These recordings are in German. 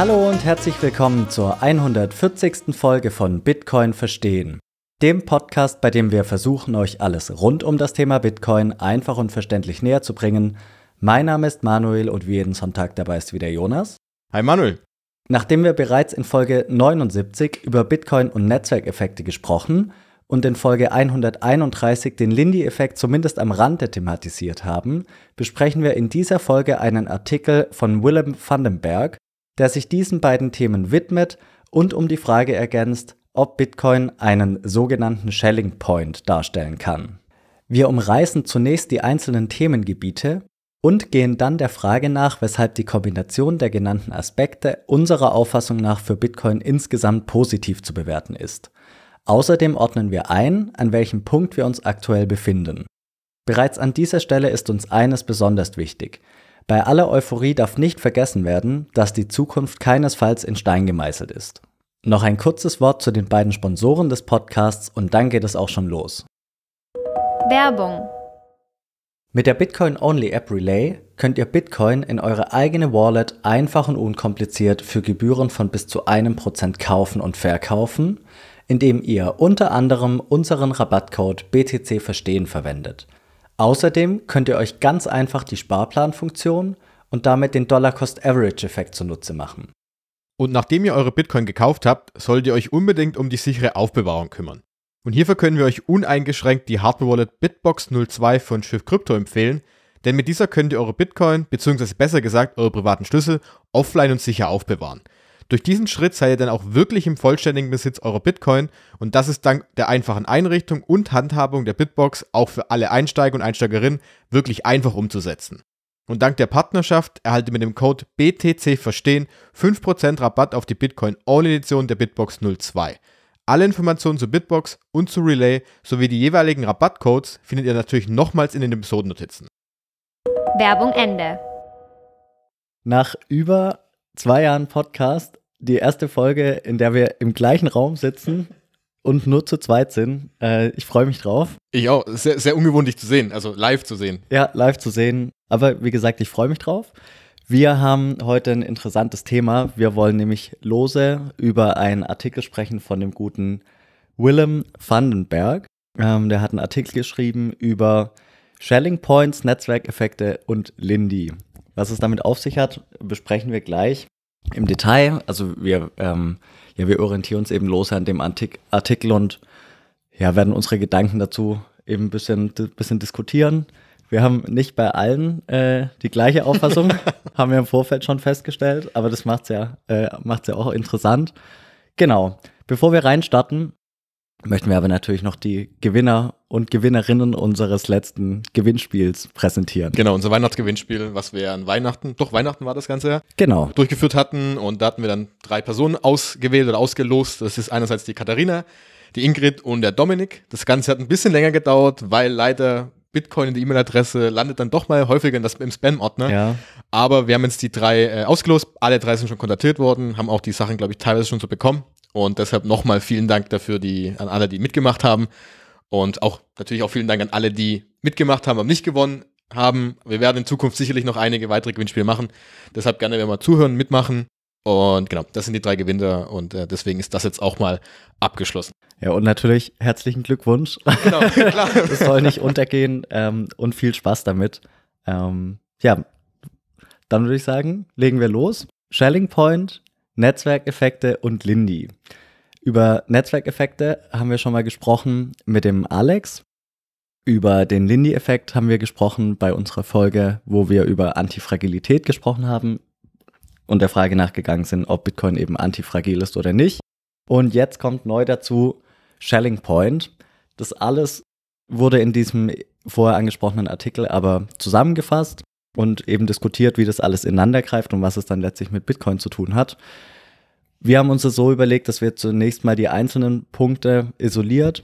Hallo und herzlich willkommen zur 140. Folge von Bitcoin Verstehen, dem Podcast, bei dem wir versuchen, euch alles rund um das Thema Bitcoin einfach und verständlich näher zu bringen. Mein Name ist Manuel und wie jeden Sonntag dabei ist wieder Jonas. Hi Manuel. Nachdem wir bereits in Folge 79 über Bitcoin und Netzwerkeffekte gesprochen und in Folge 131 den Lindy-Effekt zumindest am Rande thematisiert haben, besprechen wir in dieser Folge einen Artikel von Willem Vandenberg der sich diesen beiden Themen widmet und um die Frage ergänzt, ob Bitcoin einen sogenannten Shelling Point darstellen kann. Wir umreißen zunächst die einzelnen Themengebiete und gehen dann der Frage nach, weshalb die Kombination der genannten Aspekte unserer Auffassung nach für Bitcoin insgesamt positiv zu bewerten ist. Außerdem ordnen wir ein, an welchem Punkt wir uns aktuell befinden. Bereits an dieser Stelle ist uns eines besonders wichtig. Bei aller Euphorie darf nicht vergessen werden, dass die Zukunft keinesfalls in Stein gemeißelt ist. Noch ein kurzes Wort zu den beiden Sponsoren des Podcasts und dann geht es auch schon los. Werbung mit der Bitcoin-Only-App Relay könnt ihr Bitcoin in eure eigene Wallet einfach und unkompliziert für Gebühren von bis zu einem Prozent kaufen und verkaufen, indem ihr unter anderem unseren Rabattcode BTC Verstehen verwendet. Außerdem könnt ihr euch ganz einfach die Sparplanfunktion und damit den Dollar-Cost-Average-Effekt zunutze machen. Und nachdem ihr eure Bitcoin gekauft habt, solltet ihr euch unbedingt um die sichere Aufbewahrung kümmern. Und hierfür können wir euch uneingeschränkt die Hardware-Wallet Bitbox 02 von Schiff Crypto empfehlen, denn mit dieser könnt ihr eure Bitcoin, beziehungsweise besser gesagt eure privaten Schlüssel, offline und sicher aufbewahren – durch diesen Schritt seid ihr dann auch wirklich im vollständigen Besitz eurer Bitcoin und das ist dank der einfachen Einrichtung und Handhabung der Bitbox auch für alle Einsteiger und Einsteigerinnen wirklich einfach umzusetzen. Und dank der Partnerschaft erhaltet ihr mit dem Code BTC Verstehen 5% Rabatt auf die Bitcoin All-Edition der Bitbox 02. Alle Informationen zu Bitbox und zu Relay sowie die jeweiligen Rabattcodes findet ihr natürlich nochmals in den Episodennotizen. Werbung Ende. Nach über zwei Jahren Podcast die erste Folge, in der wir im gleichen Raum sitzen und nur zu zweit sind. Äh, ich freue mich drauf. Ich auch. Sehr, sehr ungewohnt, dich zu sehen, also live zu sehen. Ja, live zu sehen. Aber wie gesagt, ich freue mich drauf. Wir haben heute ein interessantes Thema. Wir wollen nämlich lose über einen Artikel sprechen von dem guten Willem Vandenberg. Ähm, der hat einen Artikel geschrieben über Shelling Points, Netzwerkeffekte und Lindy. Was es damit auf sich hat, besprechen wir gleich im Detail. Also wir, ähm, ja, wir orientieren uns eben los an dem Antik Artikel und ja, werden unsere Gedanken dazu eben ein bisschen, bisschen diskutieren. Wir haben nicht bei allen äh, die gleiche Auffassung, haben wir im Vorfeld schon festgestellt, aber das macht es ja, äh, ja auch interessant. Genau. Bevor wir reinstarten, möchten wir aber natürlich noch die Gewinner und Gewinnerinnen unseres letzten Gewinnspiels präsentieren. Genau, unser Weihnachtsgewinnspiel, was wir an Weihnachten, doch Weihnachten war das Ganze ja, genau. durchgeführt hatten. Und da hatten wir dann drei Personen ausgewählt oder ausgelost. Das ist einerseits die Katharina, die Ingrid und der Dominik. Das Ganze hat ein bisschen länger gedauert, weil leider Bitcoin in die E-Mail-Adresse landet dann doch mal häufiger in das, im Spam-Ordner. Ja. Aber wir haben jetzt die drei äh, ausgelost. Alle drei sind schon kontaktiert worden, haben auch die Sachen, glaube ich, teilweise schon so bekommen. Und deshalb nochmal vielen Dank dafür, die, an alle, die mitgemacht haben. Und auch natürlich auch vielen Dank an alle, die mitgemacht haben, aber nicht gewonnen haben. Wir werden in Zukunft sicherlich noch einige weitere Gewinnspiele machen. Deshalb gerne wenn mal zuhören, mitmachen. Und genau, das sind die drei Gewinner und äh, deswegen ist das jetzt auch mal abgeschlossen. Ja, und natürlich herzlichen Glückwunsch. Genau, klar. das soll nicht untergehen ähm, und viel Spaß damit. Ähm, ja, dann würde ich sagen, legen wir los. Shelling Point Netzwerkeffekte und Lindy. Über Netzwerkeffekte haben wir schon mal gesprochen mit dem Alex. Über den Lindy-Effekt haben wir gesprochen bei unserer Folge, wo wir über Antifragilität gesprochen haben und der Frage nachgegangen sind, ob Bitcoin eben antifragil ist oder nicht. Und jetzt kommt neu dazu Shelling Point. Das alles wurde in diesem vorher angesprochenen Artikel aber zusammengefasst und eben diskutiert, wie das alles ineinander greift und was es dann letztlich mit Bitcoin zu tun hat. Wir haben uns das so überlegt, dass wir zunächst mal die einzelnen Punkte isoliert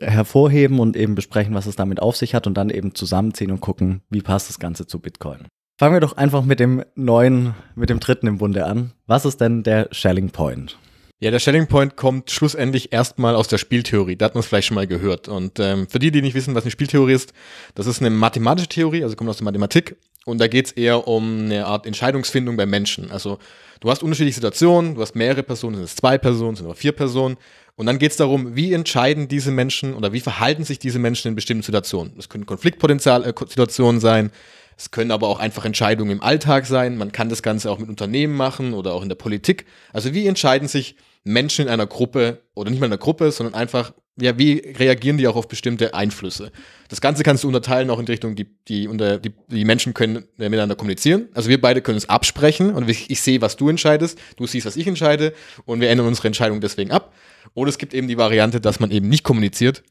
hervorheben und eben besprechen, was es damit auf sich hat und dann eben zusammenziehen und gucken, wie passt das Ganze zu Bitcoin. Fangen wir doch einfach mit dem neuen, mit dem dritten im Bunde an. Was ist denn der Shelling Point? Ja, der Shelling Point kommt schlussendlich erstmal aus der Spieltheorie. Da hat man es vielleicht schon mal gehört. Und ähm, für die, die nicht wissen, was eine Spieltheorie ist, das ist eine mathematische Theorie, also kommt aus der Mathematik und da geht es eher um eine Art Entscheidungsfindung bei Menschen. Also du hast unterschiedliche Situationen, du hast mehrere Personen, sind es zwei Personen, sind es vier Personen. Und dann geht es darum, wie entscheiden diese Menschen oder wie verhalten sich diese Menschen in bestimmten Situationen. Das können Konfliktpotenzialsituationen äh, sein, es können aber auch einfach Entscheidungen im Alltag sein. Man kann das Ganze auch mit Unternehmen machen oder auch in der Politik. Also wie entscheiden sich Menschen in einer Gruppe oder nicht mal in einer Gruppe, sondern einfach ja, wie reagieren die auch auf bestimmte Einflüsse? Das Ganze kannst du unterteilen auch in die Richtung, die, die, unter, die, die Menschen können äh, miteinander kommunizieren. Also wir beide können es absprechen und ich, ich sehe, was du entscheidest, du siehst, was ich entscheide und wir ändern unsere Entscheidung deswegen ab. Oder es gibt eben die Variante, dass man eben nicht kommuniziert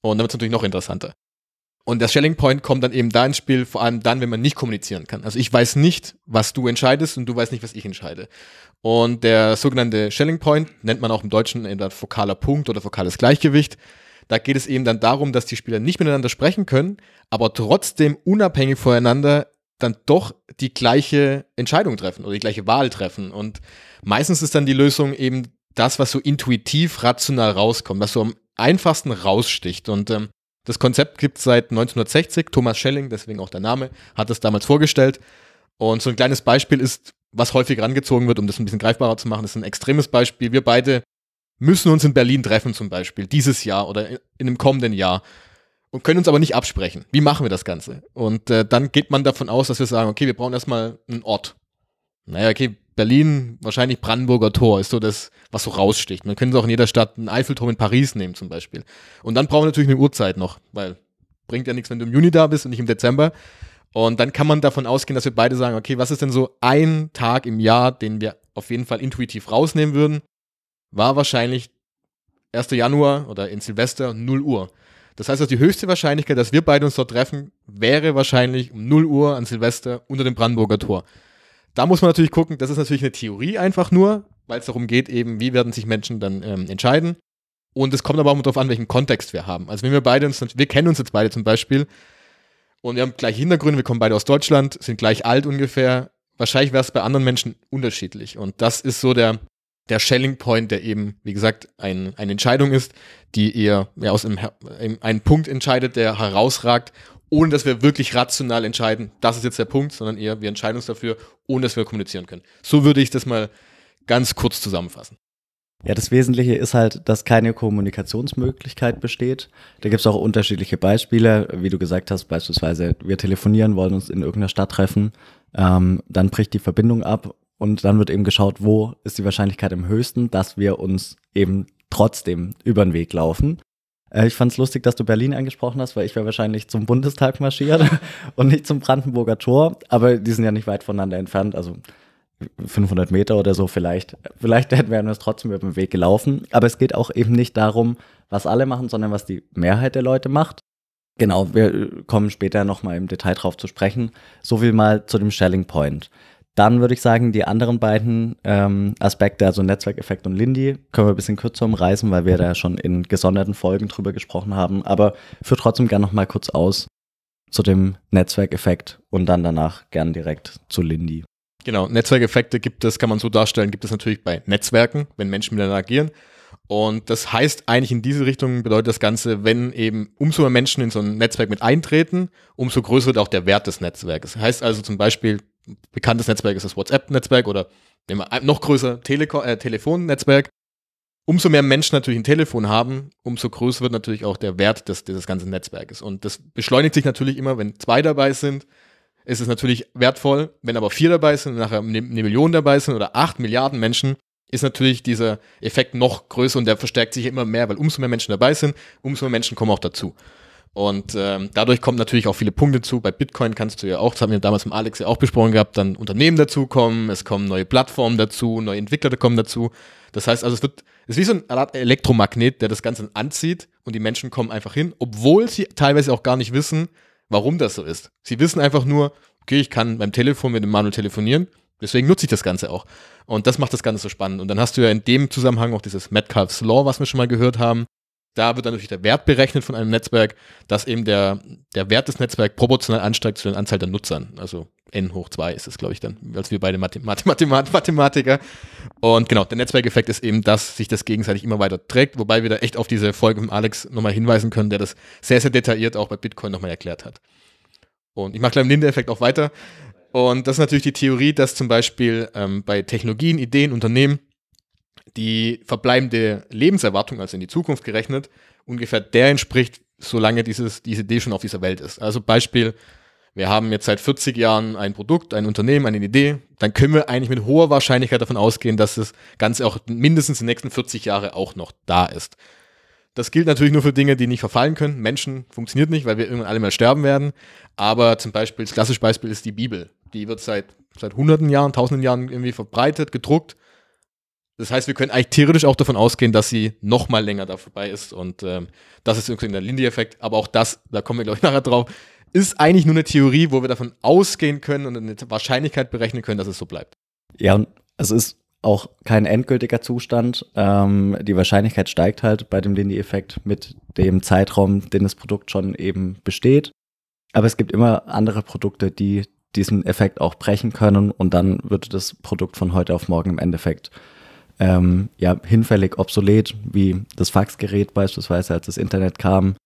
und dann wird es natürlich noch interessanter. Und der Shelling Point kommt dann eben da ins Spiel, vor allem dann, wenn man nicht kommunizieren kann. Also ich weiß nicht, was du entscheidest und du weißt nicht, was ich entscheide. Und der sogenannte Shelling Point nennt man auch im Deutschen entweder fokaler Punkt oder fokales Gleichgewicht. Da geht es eben dann darum, dass die Spieler nicht miteinander sprechen können, aber trotzdem unabhängig voneinander dann doch die gleiche Entscheidung treffen oder die gleiche Wahl treffen. Und meistens ist dann die Lösung eben das, was so intuitiv, rational rauskommt, was so am einfachsten raussticht. Und ähm, das Konzept gibt es seit 1960. Thomas Schelling, deswegen auch der Name, hat es damals vorgestellt. Und so ein kleines Beispiel ist, was häufig rangezogen wird, um das ein bisschen greifbarer zu machen, das ist ein extremes Beispiel. Wir beide müssen uns in Berlin treffen zum Beispiel, dieses Jahr oder in einem kommenden Jahr und können uns aber nicht absprechen. Wie machen wir das Ganze? Und äh, dann geht man davon aus, dass wir sagen, okay, wir brauchen erstmal einen Ort. Naja, okay, Berlin, wahrscheinlich Brandenburger Tor ist so das, was so raussticht. Man könnte auch in jeder Stadt einen Eiffelturm in Paris nehmen zum Beispiel. Und dann brauchen wir natürlich eine Uhrzeit noch, weil bringt ja nichts, wenn du im Juni da bist und nicht im Dezember. Und dann kann man davon ausgehen, dass wir beide sagen, okay, was ist denn so ein Tag im Jahr, den wir auf jeden Fall intuitiv rausnehmen würden? War wahrscheinlich 1. Januar oder in Silvester 0 Uhr. Das heißt, dass die höchste Wahrscheinlichkeit, dass wir beide uns dort treffen, wäre wahrscheinlich um 0 Uhr an Silvester unter dem Brandenburger Tor da muss man natürlich gucken, das ist natürlich eine Theorie einfach nur, weil es darum geht, eben, wie werden sich Menschen dann ähm, entscheiden. Und es kommt aber auch darauf an, welchen Kontext wir haben. Also wenn wir beide uns, wir kennen uns jetzt beide zum Beispiel und wir haben gleiche Hintergründe, wir kommen beide aus Deutschland, sind gleich alt ungefähr. Wahrscheinlich wäre es bei anderen Menschen unterschiedlich. Und das ist so der, der Shelling Point, der eben, wie gesagt, ein, eine Entscheidung ist, die eher ja, aus einem, einem, Punkt entscheidet, der herausragt ohne dass wir wirklich rational entscheiden, das ist jetzt der Punkt, sondern eher wir entscheiden uns dafür, ohne dass wir kommunizieren können. So würde ich das mal ganz kurz zusammenfassen. Ja, das Wesentliche ist halt, dass keine Kommunikationsmöglichkeit besteht. Da gibt es auch unterschiedliche Beispiele. Wie du gesagt hast, beispielsweise, wir telefonieren, wollen uns in irgendeiner Stadt treffen, ähm, dann bricht die Verbindung ab und dann wird eben geschaut, wo ist die Wahrscheinlichkeit am höchsten, dass wir uns eben trotzdem über den Weg laufen. Äh, ich fand es lustig, dass du Berlin angesprochen hast, weil ich wäre wahrscheinlich zum Bundestag marschiert und nicht zum Brandenburger Tor. Aber die sind ja nicht weit voneinander entfernt, also 500 Meter oder so vielleicht. Vielleicht wären wir es trotzdem über den Weg gelaufen. Aber es geht auch eben nicht darum, was alle machen, sondern was die Mehrheit der Leute macht. Genau, wir kommen später nochmal im Detail drauf zu sprechen. So viel mal zu dem Shelling Point. Dann würde ich sagen, die anderen beiden ähm, Aspekte, also Netzwerkeffekt und Lindy, können wir ein bisschen kürzer umreißen, weil wir mhm. da schon in gesonderten Folgen drüber gesprochen haben. Aber führe trotzdem gerne nochmal kurz aus zu dem Netzwerkeffekt und dann danach gern direkt zu Lindy. Genau, Netzwerkeffekte gibt es, kann man so darstellen, gibt es natürlich bei Netzwerken, wenn Menschen miteinander agieren. Und das heißt eigentlich in diese Richtung bedeutet das Ganze, wenn eben umso mehr Menschen in so ein Netzwerk mit eintreten, umso größer wird auch der Wert des Netzwerkes. Heißt also zum Beispiel, bekanntes Netzwerk ist das WhatsApp-Netzwerk oder noch größer Teleko äh, Telefonnetzwerk. Umso mehr Menschen natürlich ein Telefon haben, umso größer wird natürlich auch der Wert des, dieses ganzen Netzwerkes. Und das beschleunigt sich natürlich immer, wenn zwei dabei sind, ist es natürlich wertvoll. Wenn aber vier dabei sind, nachher eine Million dabei sind oder acht Milliarden Menschen, ist natürlich dieser Effekt noch größer und der verstärkt sich immer mehr, weil umso mehr Menschen dabei sind, umso mehr Menschen kommen auch dazu. Und ähm, dadurch kommen natürlich auch viele Punkte zu. Bei Bitcoin kannst du ja auch, das haben wir damals mit Alex ja auch besprochen gehabt, dann Unternehmen dazukommen, es kommen neue Plattformen dazu, neue Entwickler kommen dazu. Das heißt also, es wird, es ist wie so ein Elektromagnet, der das Ganze anzieht und die Menschen kommen einfach hin, obwohl sie teilweise auch gar nicht wissen, warum das so ist. Sie wissen einfach nur, okay, ich kann beim Telefon mit dem Manuel telefonieren, deswegen nutze ich das Ganze auch. Und das macht das Ganze so spannend. Und dann hast du ja in dem Zusammenhang auch dieses Metcalf's Law, was wir schon mal gehört haben, da wird dann natürlich der Wert berechnet von einem Netzwerk, dass eben der, der Wert des Netzwerks proportional ansteigt zu der Anzahl der Nutzern. Also n hoch 2 ist es, glaube ich, dann, als wir beide Mathe Mathe Mathematiker. Und genau, der Netzwerkeffekt ist eben, dass sich das gegenseitig immer weiter trägt, wobei wir da echt auf diese Folge von Alex nochmal hinweisen können, der das sehr, sehr detailliert auch bei Bitcoin nochmal erklärt hat. Und ich mache gleich im Linde-Effekt auch weiter. Und das ist natürlich die Theorie, dass zum Beispiel ähm, bei Technologien, Ideen, Unternehmen die verbleibende Lebenserwartung, also in die Zukunft gerechnet, ungefähr der entspricht, solange dieses, diese Idee schon auf dieser Welt ist. Also Beispiel, wir haben jetzt seit 40 Jahren ein Produkt, ein Unternehmen, eine Idee, dann können wir eigentlich mit hoher Wahrscheinlichkeit davon ausgehen, dass das Ganze auch mindestens die nächsten 40 Jahre auch noch da ist. Das gilt natürlich nur für Dinge, die nicht verfallen können. Menschen funktioniert nicht, weil wir irgendwann alle mal sterben werden. Aber zum Beispiel, das klassische Beispiel ist die Bibel. Die wird seit, seit hunderten Jahren, tausenden Jahren irgendwie verbreitet, gedruckt das heißt, wir können eigentlich theoretisch auch davon ausgehen, dass sie noch mal länger da vorbei ist. Und ähm, das ist übrigens der Lindy-Effekt. Aber auch das, da kommen wir, glaube ich, nachher drauf, ist eigentlich nur eine Theorie, wo wir davon ausgehen können und eine Wahrscheinlichkeit berechnen können, dass es so bleibt. Ja, und es ist auch kein endgültiger Zustand. Ähm, die Wahrscheinlichkeit steigt halt bei dem Lindy-Effekt mit dem Zeitraum, den das Produkt schon eben besteht. Aber es gibt immer andere Produkte, die diesen Effekt auch brechen können und dann wird das Produkt von heute auf morgen im Endeffekt ähm, ja, hinfällig obsolet, wie das Faxgerät beispielsweise, als das Internet kam.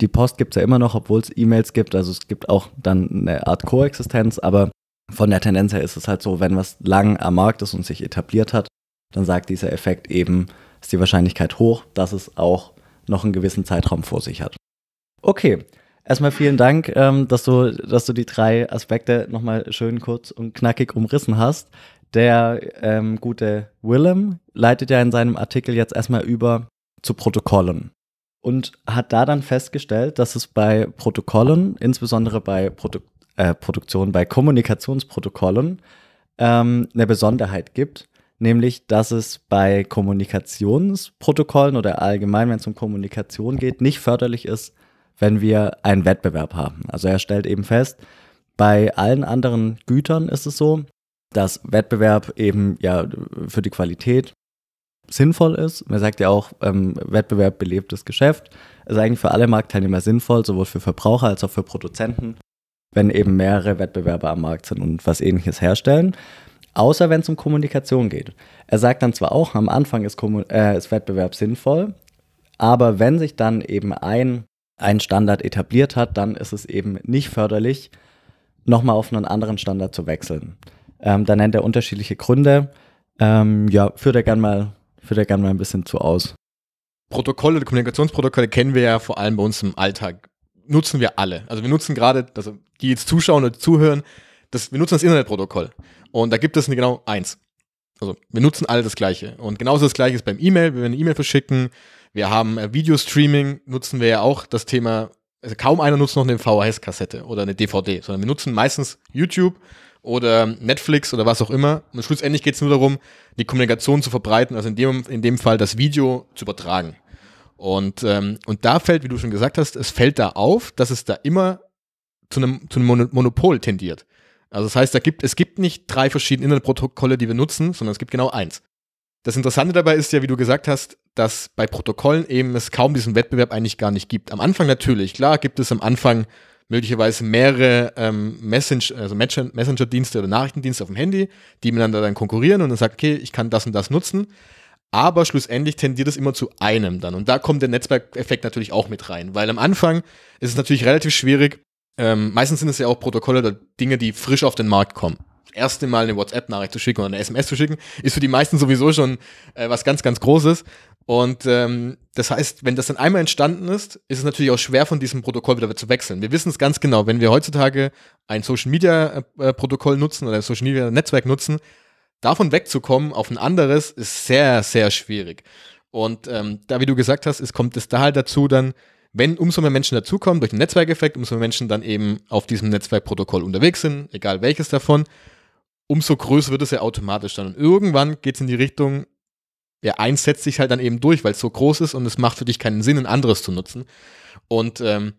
Die Post gibt es ja immer noch, obwohl es E-Mails gibt. Also es gibt auch dann eine Art Koexistenz, aber von der Tendenz her ist es halt so, wenn was lang am Markt ist und sich etabliert hat, dann sagt dieser Effekt eben, ist die Wahrscheinlichkeit hoch, dass es auch noch einen gewissen Zeitraum vor sich hat. Okay, erstmal vielen Dank, ähm, dass, du, dass du die drei Aspekte nochmal schön kurz und knackig umrissen hast. Der ähm, gute Willem leitet ja in seinem Artikel jetzt erstmal über zu Protokollen und hat da dann festgestellt, dass es bei Protokollen, insbesondere bei Produ äh, Produktion, bei Kommunikationsprotokollen, ähm, eine Besonderheit gibt, nämlich dass es bei Kommunikationsprotokollen oder allgemein, wenn es um Kommunikation geht, nicht förderlich ist, wenn wir einen Wettbewerb haben. Also er stellt eben fest, bei allen anderen Gütern ist es so, dass Wettbewerb eben ja für die Qualität sinnvoll ist. Man sagt ja auch, ähm, Wettbewerb belebt das Geschäft. Ist eigentlich für alle Marktteilnehmer sinnvoll, sowohl für Verbraucher als auch für Produzenten, wenn eben mehrere Wettbewerber am Markt sind und was ähnliches herstellen. Außer wenn es um Kommunikation geht. Er sagt dann zwar auch, am Anfang ist, Kommun äh, ist Wettbewerb sinnvoll, aber wenn sich dann eben ein, ein Standard etabliert hat, dann ist es eben nicht förderlich, nochmal auf einen anderen Standard zu wechseln. Ähm, da nennt er unterschiedliche Gründe. Ähm, ja, führt er gern mal, gern mal ein bisschen zu aus. Protokolle, Kommunikationsprotokolle kennen wir ja vor allem bei uns im Alltag. Nutzen wir alle. Also wir nutzen gerade, also die jetzt zuschauen oder zuhören, das, wir nutzen das Internetprotokoll. Und da gibt es genau eins. Also wir nutzen alle das Gleiche. Und genauso das Gleiche ist beim E-Mail, wenn wir eine E-Mail verschicken. Wir haben äh, Videostreaming, nutzen wir ja auch das Thema, also kaum einer nutzt noch eine VHS-Kassette oder eine DVD, sondern wir nutzen meistens YouTube oder Netflix oder was auch immer. Und schlussendlich geht es nur darum, die Kommunikation zu verbreiten, also in dem, in dem Fall das Video zu übertragen. Und, ähm, und da fällt, wie du schon gesagt hast, es fällt da auf, dass es da immer zu einem, zu einem Monopol tendiert. Also das heißt, da gibt, es gibt nicht drei verschiedene Internetprotokolle, die wir nutzen, sondern es gibt genau eins. Das Interessante dabei ist ja, wie du gesagt hast, dass bei Protokollen eben es kaum diesen Wettbewerb eigentlich gar nicht gibt. Am Anfang natürlich, klar, gibt es am Anfang möglicherweise mehrere ähm, Messenger, also Messenger-Dienste oder Nachrichtendienste auf dem Handy, die miteinander dann konkurrieren und dann sagt, okay, ich kann das und das nutzen. Aber schlussendlich tendiert es immer zu einem dann. Und da kommt der Netzwerkeffekt natürlich auch mit rein, weil am Anfang ist es natürlich relativ schwierig. Ähm, meistens sind es ja auch Protokolle oder Dinge, die frisch auf den Markt kommen erste Mal eine WhatsApp-Nachricht zu schicken oder eine SMS zu schicken, ist für die meisten sowieso schon äh, was ganz, ganz Großes. Und ähm, das heißt, wenn das dann einmal entstanden ist, ist es natürlich auch schwer, von diesem Protokoll wieder zu wechseln. Wir wissen es ganz genau, wenn wir heutzutage ein Social Media äh, äh, Protokoll nutzen oder ein Social Media Netzwerk nutzen, davon wegzukommen auf ein anderes ist sehr, sehr schwierig. Und ähm, da, wie du gesagt hast, es kommt es da halt dazu, dann, wenn umso mehr Menschen dazukommen, durch den Netzwerkeffekt, umso mehr Menschen dann eben auf diesem Netzwerkprotokoll unterwegs sind, egal welches davon, umso größer wird es ja automatisch dann. Und irgendwann geht es in die Richtung, ja, eins setzt sich halt dann eben durch, weil es so groß ist und es macht für dich keinen Sinn, ein anderes zu nutzen. Und ähm,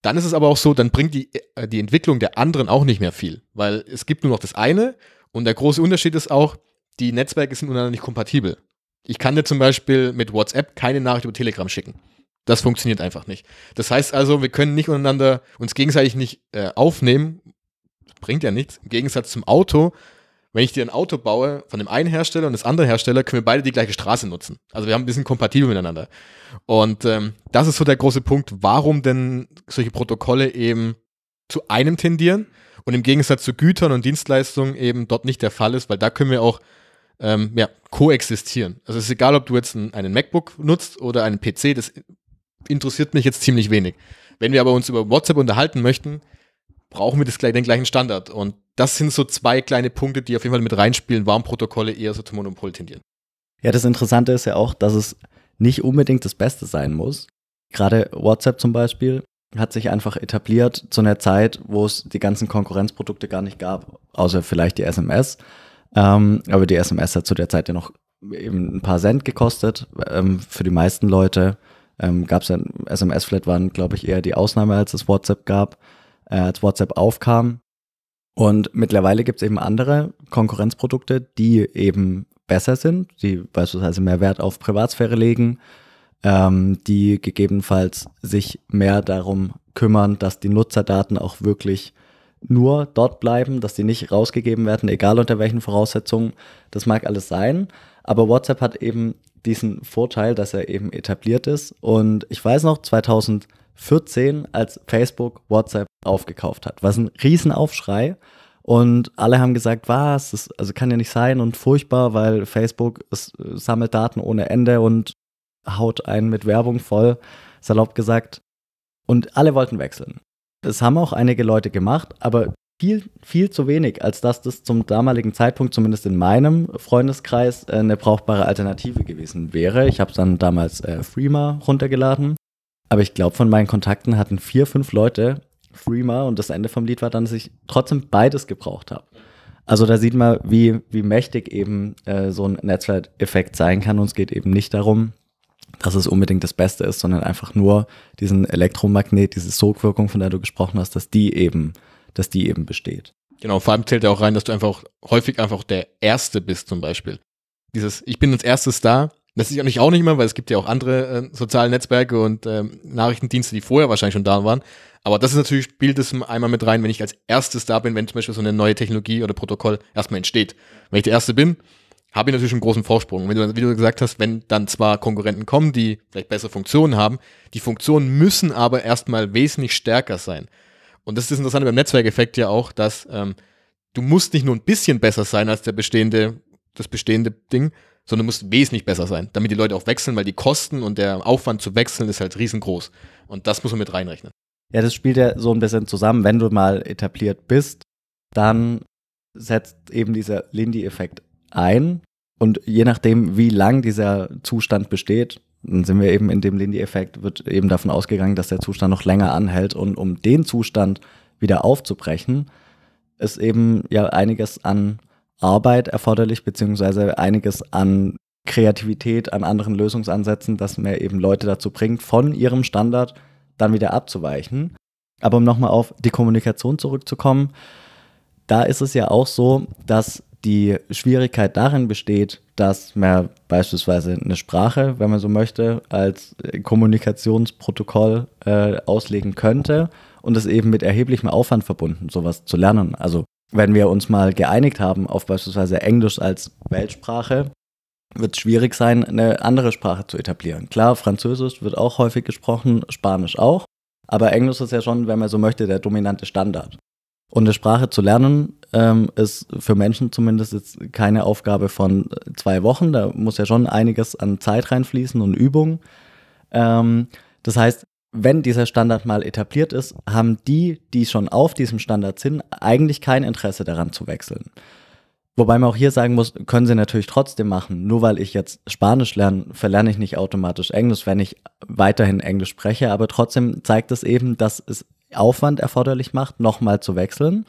dann ist es aber auch so, dann bringt die, äh, die Entwicklung der anderen auch nicht mehr viel, weil es gibt nur noch das eine und der große Unterschied ist auch, die Netzwerke sind untereinander nicht kompatibel. Ich kann dir zum Beispiel mit WhatsApp keine Nachricht über Telegram schicken. Das funktioniert einfach nicht. Das heißt also, wir können nicht untereinander uns gegenseitig nicht äh, aufnehmen. Bringt ja nichts. Im Gegensatz zum Auto wenn ich dir ein Auto baue von dem einen Hersteller und des anderen Hersteller, können wir beide die gleiche Straße nutzen. Also wir haben ein bisschen kompatibel miteinander. Und ähm, das ist so der große Punkt, warum denn solche Protokolle eben zu einem tendieren und im Gegensatz zu Gütern und Dienstleistungen eben dort nicht der Fall ist, weil da können wir auch ähm, ja, koexistieren. Also es ist egal, ob du jetzt einen, einen MacBook nutzt oder einen PC, das interessiert mich jetzt ziemlich wenig. Wenn wir aber uns über WhatsApp unterhalten möchten, brauchen wir das den gleichen Standard. Und das sind so zwei kleine Punkte, die auf jeden Fall mit reinspielen, warum Protokolle eher so zum Monopol tendieren. Ja, das Interessante ist ja auch, dass es nicht unbedingt das Beste sein muss. Gerade WhatsApp zum Beispiel hat sich einfach etabliert zu einer Zeit, wo es die ganzen Konkurrenzprodukte gar nicht gab, außer vielleicht die SMS. Ähm, aber die SMS hat zu der Zeit ja noch eben ein paar Cent gekostet. Ähm, für die meisten Leute ähm, gab es ja SMS-Flat, waren glaube ich eher die Ausnahme, als es WhatsApp gab äh, als WhatsApp aufkam. Und mittlerweile gibt es eben andere Konkurrenzprodukte, die eben besser sind, die beispielsweise mehr Wert auf Privatsphäre legen, ähm, die gegebenenfalls sich mehr darum kümmern, dass die Nutzerdaten auch wirklich nur dort bleiben, dass die nicht rausgegeben werden, egal unter welchen Voraussetzungen. Das mag alles sein, aber WhatsApp hat eben diesen Vorteil, dass er eben etabliert ist. Und ich weiß noch, 2000 14, als Facebook WhatsApp aufgekauft hat. Was ein Riesenaufschrei. Und alle haben gesagt, was, das, also kann ja nicht sein und furchtbar, weil Facebook es, äh, sammelt Daten ohne Ende und haut einen mit Werbung voll, salopp gesagt. Und alle wollten wechseln. Das haben auch einige Leute gemacht, aber viel, viel zu wenig, als dass das zum damaligen Zeitpunkt, zumindest in meinem Freundeskreis, äh, eine brauchbare Alternative gewesen wäre. Ich habe es dann damals äh, Freema runtergeladen aber ich glaube, von meinen Kontakten hatten vier, fünf Leute Freema und das Ende vom Lied war dann, dass ich trotzdem beides gebraucht habe. Also da sieht man, wie, wie mächtig eben äh, so ein Netzwerkeffekt sein kann. Und es geht eben nicht darum, dass es unbedingt das Beste ist, sondern einfach nur diesen Elektromagnet, diese Sogwirkung, von der du gesprochen hast, dass die eben, dass die eben besteht. Genau, vor allem zählt ja auch rein, dass du einfach häufig einfach der Erste bist zum Beispiel. Dieses, ich bin als erstes da, das ist ja nicht auch nicht mehr, weil es gibt ja auch andere äh, soziale Netzwerke und ähm, Nachrichtendienste, die vorher wahrscheinlich schon da waren. Aber das ist natürlich, spielt es einmal mit rein, wenn ich als erstes da bin, wenn zum Beispiel so eine neue Technologie oder Protokoll erstmal entsteht. Wenn ich der Erste bin, habe ich natürlich einen großen Vorsprung. Wie du, wie du gesagt hast, wenn dann zwar Konkurrenten kommen, die vielleicht bessere Funktionen haben, die Funktionen müssen aber erstmal wesentlich stärker sein. Und das ist das Interessante beim Netzwerkeffekt ja auch, dass ähm, du musst nicht nur ein bisschen besser sein als der bestehende, das bestehende Ding, sondern muss wesentlich besser sein, damit die Leute auch wechseln, weil die Kosten und der Aufwand zu wechseln ist halt riesengroß. Und das muss man mit reinrechnen. Ja, das spielt ja so ein bisschen zusammen. Wenn du mal etabliert bist, dann setzt eben dieser Lindy-Effekt ein. Und je nachdem, wie lang dieser Zustand besteht, dann sind wir eben in dem Lindy-Effekt, wird eben davon ausgegangen, dass der Zustand noch länger anhält. Und um den Zustand wieder aufzubrechen, ist eben ja einiges an Arbeit erforderlich, beziehungsweise einiges an Kreativität, an anderen Lösungsansätzen, dass man eben Leute dazu bringt, von ihrem Standard dann wieder abzuweichen. Aber um nochmal auf die Kommunikation zurückzukommen, da ist es ja auch so, dass die Schwierigkeit darin besteht, dass man beispielsweise eine Sprache, wenn man so möchte, als Kommunikationsprotokoll äh, auslegen könnte und es eben mit erheblichem Aufwand verbunden, sowas zu lernen. Also wenn wir uns mal geeinigt haben auf beispielsweise Englisch als Weltsprache, wird es schwierig sein, eine andere Sprache zu etablieren. Klar, Französisch wird auch häufig gesprochen, Spanisch auch, aber Englisch ist ja schon, wenn man so möchte, der dominante Standard. Und eine Sprache zu lernen ähm, ist für Menschen zumindest jetzt keine Aufgabe von zwei Wochen. Da muss ja schon einiges an Zeit reinfließen und Übung. Ähm, das heißt, wenn dieser Standard mal etabliert ist, haben die, die schon auf diesem Standard sind, eigentlich kein Interesse daran zu wechseln. Wobei man auch hier sagen muss, können sie natürlich trotzdem machen. Nur weil ich jetzt Spanisch lerne, verlerne ich nicht automatisch Englisch, wenn ich weiterhin Englisch spreche. Aber trotzdem zeigt es eben, dass es Aufwand erforderlich macht, nochmal zu wechseln.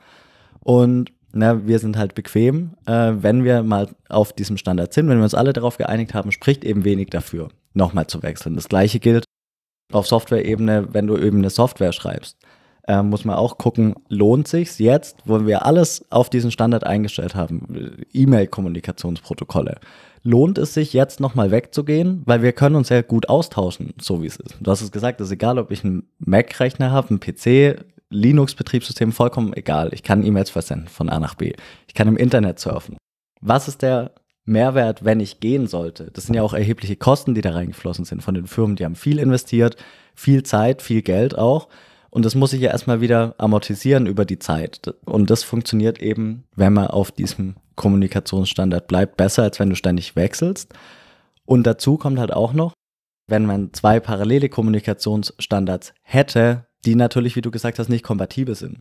Und na, wir sind halt bequem, äh, wenn wir mal auf diesem Standard sind, wenn wir uns alle darauf geeinigt haben, spricht eben wenig dafür, nochmal zu wechseln. Das gleiche gilt auf Software-Ebene, wenn du eben eine Software schreibst. Äh, muss man auch gucken, lohnt sich jetzt, wo wir alles auf diesen Standard eingestellt haben, E-Mail-Kommunikationsprotokolle, lohnt es sich jetzt nochmal wegzugehen, weil wir können uns ja gut austauschen, so wie es ist. Du hast es gesagt, es ist egal, ob ich einen Mac-Rechner habe, einen PC, Linux-Betriebssystem, vollkommen egal. Ich kann E-Mails versenden von A nach B. Ich kann im Internet surfen. Was ist der Mehrwert, wenn ich gehen sollte. Das sind ja auch erhebliche Kosten, die da reingeflossen sind von den Firmen. Die haben viel investiert, viel Zeit, viel Geld auch. Und das muss ich ja erstmal wieder amortisieren über die Zeit. Und das funktioniert eben, wenn man auf diesem Kommunikationsstandard bleibt, besser, als wenn du ständig wechselst. Und dazu kommt halt auch noch, wenn man zwei parallele Kommunikationsstandards hätte, die natürlich, wie du gesagt hast, nicht kompatibel sind.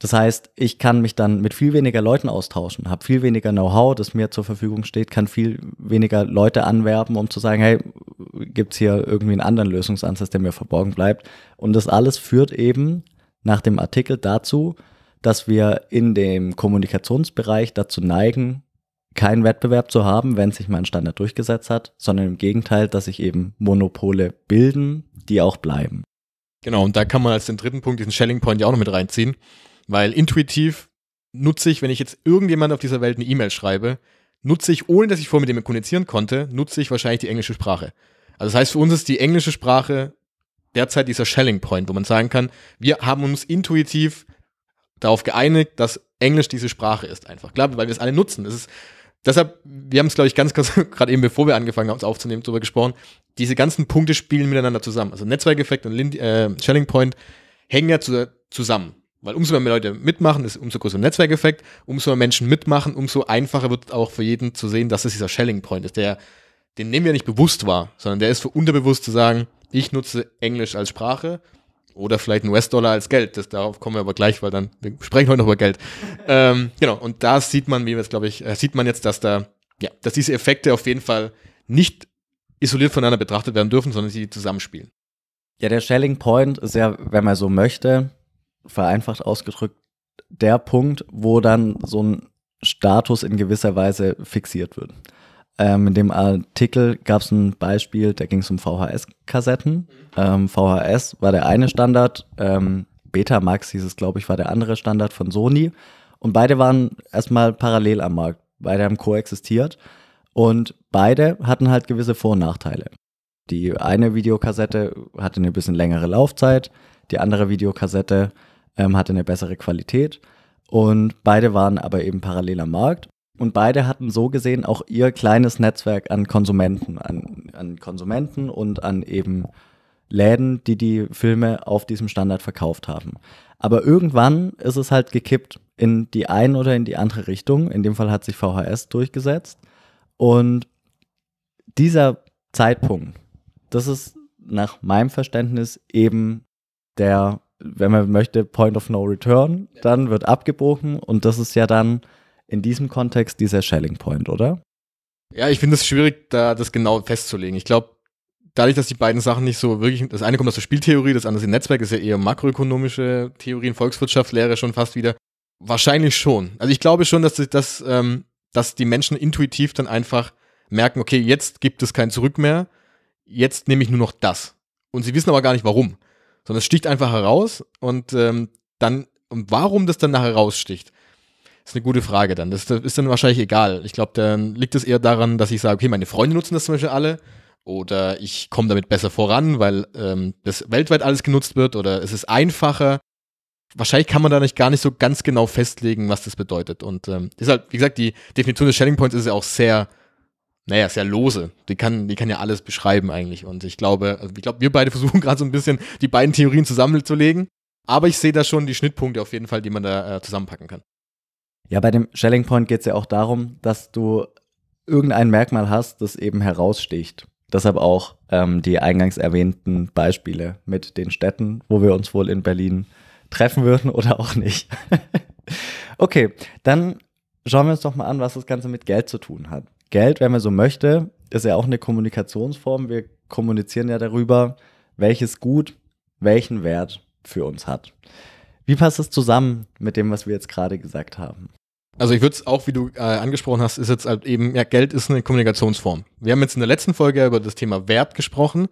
Das heißt, ich kann mich dann mit viel weniger Leuten austauschen, habe viel weniger Know-how, das mir zur Verfügung steht, kann viel weniger Leute anwerben, um zu sagen, hey, gibt es hier irgendwie einen anderen Lösungsansatz, der mir verborgen bleibt. Und das alles führt eben nach dem Artikel dazu, dass wir in dem Kommunikationsbereich dazu neigen, keinen Wettbewerb zu haben, wenn sich mein Standard durchgesetzt hat, sondern im Gegenteil, dass sich eben Monopole bilden, die auch bleiben. Genau, und da kann man als den dritten Punkt diesen Shelling Point ja auch noch mit reinziehen. Weil intuitiv nutze ich, wenn ich jetzt irgendjemand auf dieser Welt eine E-Mail schreibe, nutze ich, ohne dass ich vorher mit dem kommunizieren konnte, nutze ich wahrscheinlich die englische Sprache. Also das heißt, für uns ist die englische Sprache derzeit dieser Shelling Point, wo man sagen kann, wir haben uns intuitiv darauf geeinigt, dass Englisch diese Sprache ist einfach. Klar, weil wir es alle nutzen. Es ist, deshalb, wir haben es, glaube ich, ganz kurz, gerade eben bevor wir angefangen haben, uns aufzunehmen, darüber gesprochen, diese ganzen Punkte spielen miteinander zusammen. Also Netzwerkeffekt und Lind äh, Shelling Point hängen ja zu, zusammen. Weil umso mehr Leute mitmachen, ist umso größer Netzwerkeffekt, umso mehr Menschen mitmachen, umso einfacher wird es auch für jeden zu sehen, dass es dieser Shelling Point ist, der, den nehmen wir nicht bewusst wahr, sondern der ist für unterbewusst zu sagen, ich nutze Englisch als Sprache oder vielleicht einen US-Dollar als Geld. Das, darauf kommen wir aber gleich, weil dann, wir sprechen heute noch über Geld. ähm, genau, und da sieht man, wie wir es, glaube ich, äh, sieht man jetzt, dass da, ja, dass diese Effekte auf jeden Fall nicht isoliert voneinander betrachtet werden dürfen, sondern sie zusammenspielen. Ja, der Shelling Point ist ja, wenn man so möchte, vereinfacht ausgedrückt der Punkt, wo dann so ein Status in gewisser Weise fixiert wird. Ähm, in dem Artikel gab es ein Beispiel, da ging es um VHS-Kassetten. Mhm. Ähm, VHS war der eine Standard, ähm, Betamax hieß es, glaube ich, war der andere Standard von Sony. Und beide waren erstmal parallel am Markt. Beide haben koexistiert und beide hatten halt gewisse Vor- und Nachteile. Die eine Videokassette hatte eine bisschen längere Laufzeit, die andere Videokassette ähm, hatte eine bessere Qualität und beide waren aber eben parallel am Markt und beide hatten so gesehen auch ihr kleines Netzwerk an Konsumenten, an, an Konsumenten und an eben Läden, die die Filme auf diesem Standard verkauft haben. Aber irgendwann ist es halt gekippt in die eine oder in die andere Richtung. In dem Fall hat sich VHS durchgesetzt. Und dieser Zeitpunkt, das ist nach meinem Verständnis eben der wenn man möchte, Point of No Return, dann wird abgebrochen und das ist ja dann in diesem Kontext dieser Shelling Point, oder? Ja, ich finde es schwierig, da das genau festzulegen. Ich glaube, dadurch, dass die beiden Sachen nicht so wirklich, das eine kommt aus der Spieltheorie, das andere ist Netzwerk, ist ja eher makroökonomische Theorien, Volkswirtschaftslehre schon fast wieder. Wahrscheinlich schon. Also ich glaube schon, dass, dass, ähm, dass die Menschen intuitiv dann einfach merken, okay, jetzt gibt es kein Zurück mehr, jetzt nehme ich nur noch das. Und sie wissen aber gar nicht warum sondern es sticht einfach heraus und ähm, dann, und warum das dann nachher raussticht, ist eine gute Frage dann. Das ist dann wahrscheinlich egal. Ich glaube, dann liegt es eher daran, dass ich sage, okay, meine Freunde nutzen das zum Beispiel alle oder ich komme damit besser voran, weil ähm, das weltweit alles genutzt wird oder es ist einfacher. Wahrscheinlich kann man da nicht gar nicht so ganz genau festlegen, was das bedeutet. Und ähm, ist halt, wie gesagt, die Definition des Sharing Points ist ja auch sehr naja, ist ja lose. Die kann, die kann ja alles beschreiben eigentlich. Und ich glaube, also ich glaube, wir beide versuchen gerade so ein bisschen die beiden Theorien zusammenzulegen. Aber ich sehe da schon die Schnittpunkte auf jeden Fall, die man da äh, zusammenpacken kann. Ja, bei dem Shelling Point geht es ja auch darum, dass du irgendein Merkmal hast, das eben heraussticht. Deshalb auch ähm, die eingangs erwähnten Beispiele mit den Städten, wo wir uns wohl in Berlin treffen würden oder auch nicht. okay, dann schauen wir uns doch mal an, was das Ganze mit Geld zu tun hat. Geld, wenn man so möchte, ist ja auch eine Kommunikationsform. Wir kommunizieren ja darüber, welches Gut welchen Wert für uns hat. Wie passt das zusammen mit dem, was wir jetzt gerade gesagt haben? Also ich würde es auch, wie du äh, angesprochen hast, ist jetzt halt eben, ja, Geld ist eine Kommunikationsform. Wir haben jetzt in der letzten Folge über das Thema Wert gesprochen.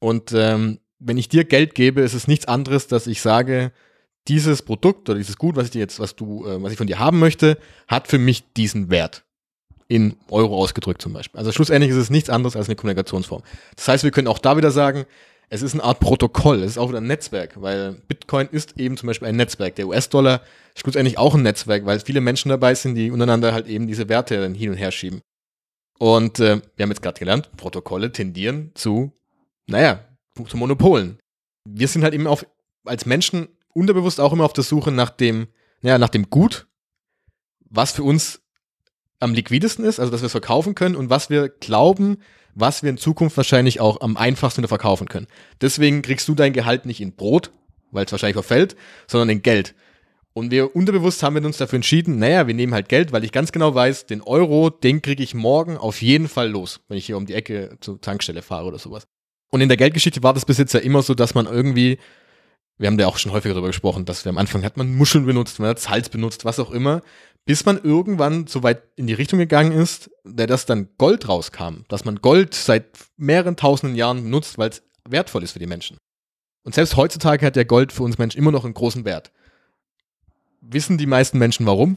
Und ähm, wenn ich dir Geld gebe, ist es nichts anderes, dass ich sage, dieses Produkt oder dieses Gut, was ich dir jetzt, was du, äh, was ich von dir haben möchte, hat für mich diesen Wert in Euro ausgedrückt zum Beispiel. Also schlussendlich ist es nichts anderes als eine Kommunikationsform. Das heißt, wir können auch da wieder sagen, es ist eine Art Protokoll, es ist auch wieder ein Netzwerk, weil Bitcoin ist eben zum Beispiel ein Netzwerk. Der US-Dollar ist schlussendlich auch ein Netzwerk, weil viele Menschen dabei sind, die untereinander halt eben diese Werte dann hin und her schieben. Und äh, wir haben jetzt gerade gelernt, Protokolle tendieren zu, naja, zu Monopolen. Wir sind halt eben auf, als Menschen unterbewusst auch immer auf der Suche nach dem, naja, nach dem Gut, was für uns am liquidesten ist, also dass wir es verkaufen können und was wir glauben, was wir in Zukunft wahrscheinlich auch am einfachsten verkaufen können. Deswegen kriegst du dein Gehalt nicht in Brot, weil es wahrscheinlich verfällt, sondern in Geld. Und wir unterbewusst haben wir uns dafür entschieden, naja, wir nehmen halt Geld, weil ich ganz genau weiß, den Euro, den kriege ich morgen auf jeden Fall los, wenn ich hier um die Ecke zur Tankstelle fahre oder sowas. Und in der Geldgeschichte war das Besitzer immer so, dass man irgendwie, wir haben da auch schon häufiger darüber gesprochen, dass wir am Anfang hat man Muscheln benutzt, man hat Salz benutzt, was auch immer, bis man irgendwann so weit in die Richtung gegangen ist, dass dann Gold rauskam, dass man Gold seit mehreren tausenden Jahren nutzt, weil es wertvoll ist für die Menschen. Und selbst heutzutage hat ja Gold für uns Menschen immer noch einen großen Wert. Wissen die meisten Menschen warum?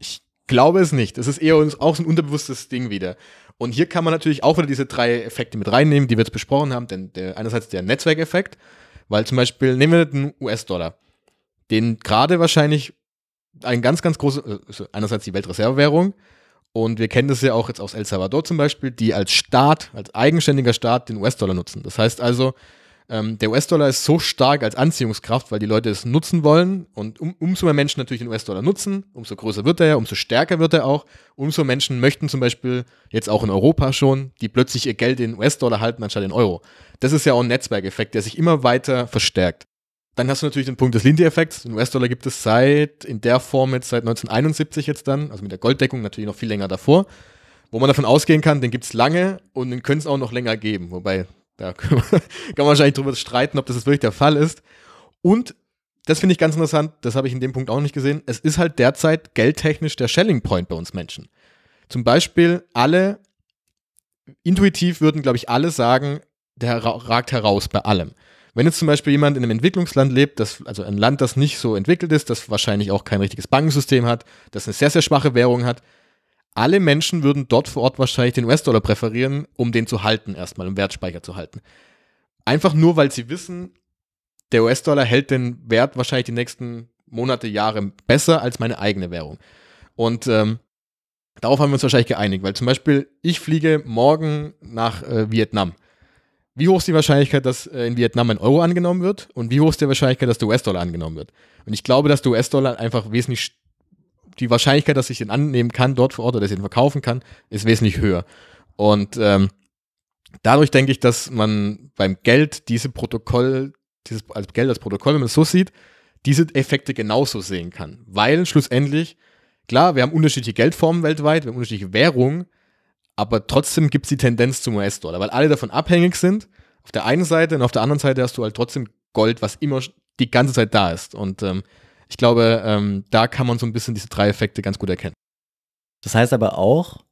Ich glaube es nicht. Es ist eher uns auch so ein unterbewusstes Ding wieder. Und hier kann man natürlich auch wieder diese drei Effekte mit reinnehmen, die wir jetzt besprochen haben. Denn der, einerseits der Netzwerkeffekt, weil zum Beispiel nehmen wir den US-Dollar, den gerade wahrscheinlich ein ganz, ganz großes, äh, einerseits die Weltreservewährung, und wir kennen das ja auch jetzt aus El Salvador zum Beispiel, die als Staat, als eigenständiger Staat den US-Dollar nutzen. Das heißt also, ähm, der US-Dollar ist so stark als Anziehungskraft, weil die Leute es nutzen wollen. Und um, umso mehr Menschen natürlich den US-Dollar nutzen, umso größer wird er, ja, umso stärker wird er auch. Umso mehr Menschen möchten zum Beispiel jetzt auch in Europa schon, die plötzlich ihr Geld in US-Dollar halten anstatt in Euro. Das ist ja auch ein Netzwerkeffekt, der sich immer weiter verstärkt. Dann hast du natürlich den Punkt des Lindy-Effekts. Den US-Dollar gibt es seit, in der Form jetzt seit 1971 jetzt dann, also mit der Golddeckung natürlich noch viel länger davor, wo man davon ausgehen kann, den gibt es lange und den können es auch noch länger geben. Wobei, da kann man, kann man wahrscheinlich drüber streiten, ob das wirklich der Fall ist. Und das finde ich ganz interessant, das habe ich in dem Punkt auch nicht gesehen. Es ist halt derzeit geldtechnisch der Shelling Point bei uns Menschen. Zum Beispiel alle, intuitiv würden, glaube ich, alle sagen, der ragt heraus bei allem. Wenn jetzt zum Beispiel jemand in einem Entwicklungsland lebt, das, also ein Land, das nicht so entwickelt ist, das wahrscheinlich auch kein richtiges Bankensystem hat, das eine sehr, sehr schwache Währung hat, alle Menschen würden dort vor Ort wahrscheinlich den US-Dollar präferieren, um den zu halten, erstmal um Wertspeicher zu halten. Einfach nur, weil sie wissen, der US-Dollar hält den Wert wahrscheinlich die nächsten Monate, Jahre besser als meine eigene Währung. Und ähm, darauf haben wir uns wahrscheinlich geeinigt, weil zum Beispiel ich fliege morgen nach äh, Vietnam wie hoch ist die Wahrscheinlichkeit, dass äh, in Vietnam ein Euro angenommen wird und wie hoch ist die Wahrscheinlichkeit, dass der US-Dollar angenommen wird. Und ich glaube, dass der US-Dollar einfach wesentlich, die Wahrscheinlichkeit, dass ich den annehmen kann dort vor Ort oder dass ich den verkaufen kann, ist wesentlich höher. Und ähm, dadurch denke ich, dass man beim Geld diese Protokoll, dieses als Geld als Protokoll, wenn man es so sieht, diese Effekte genauso sehen kann. Weil schlussendlich, klar, wir haben unterschiedliche Geldformen weltweit, wir haben unterschiedliche Währungen, aber trotzdem gibt es die Tendenz zum US-Dollar, weil alle davon abhängig sind. Auf der einen Seite und auf der anderen Seite hast du halt trotzdem Gold, was immer die ganze Zeit da ist. Und ähm, ich glaube, ähm, da kann man so ein bisschen diese drei Effekte ganz gut erkennen. Das heißt aber auch,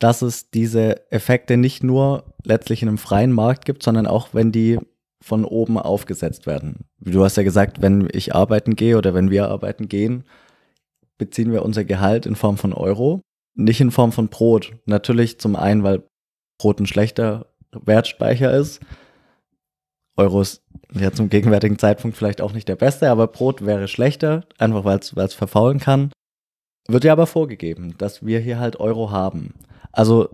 dass es diese Effekte nicht nur letztlich in einem freien Markt gibt, sondern auch, wenn die von oben aufgesetzt werden. Du hast ja gesagt, wenn ich arbeiten gehe oder wenn wir arbeiten gehen, beziehen wir unser Gehalt in Form von Euro. Nicht in Form von Brot. Natürlich zum einen, weil Brot ein schlechter Wertspeicher ist. Euro ist ja zum gegenwärtigen Zeitpunkt vielleicht auch nicht der beste, aber Brot wäre schlechter, einfach weil es verfaulen kann. Wird ja aber vorgegeben, dass wir hier halt Euro haben. Also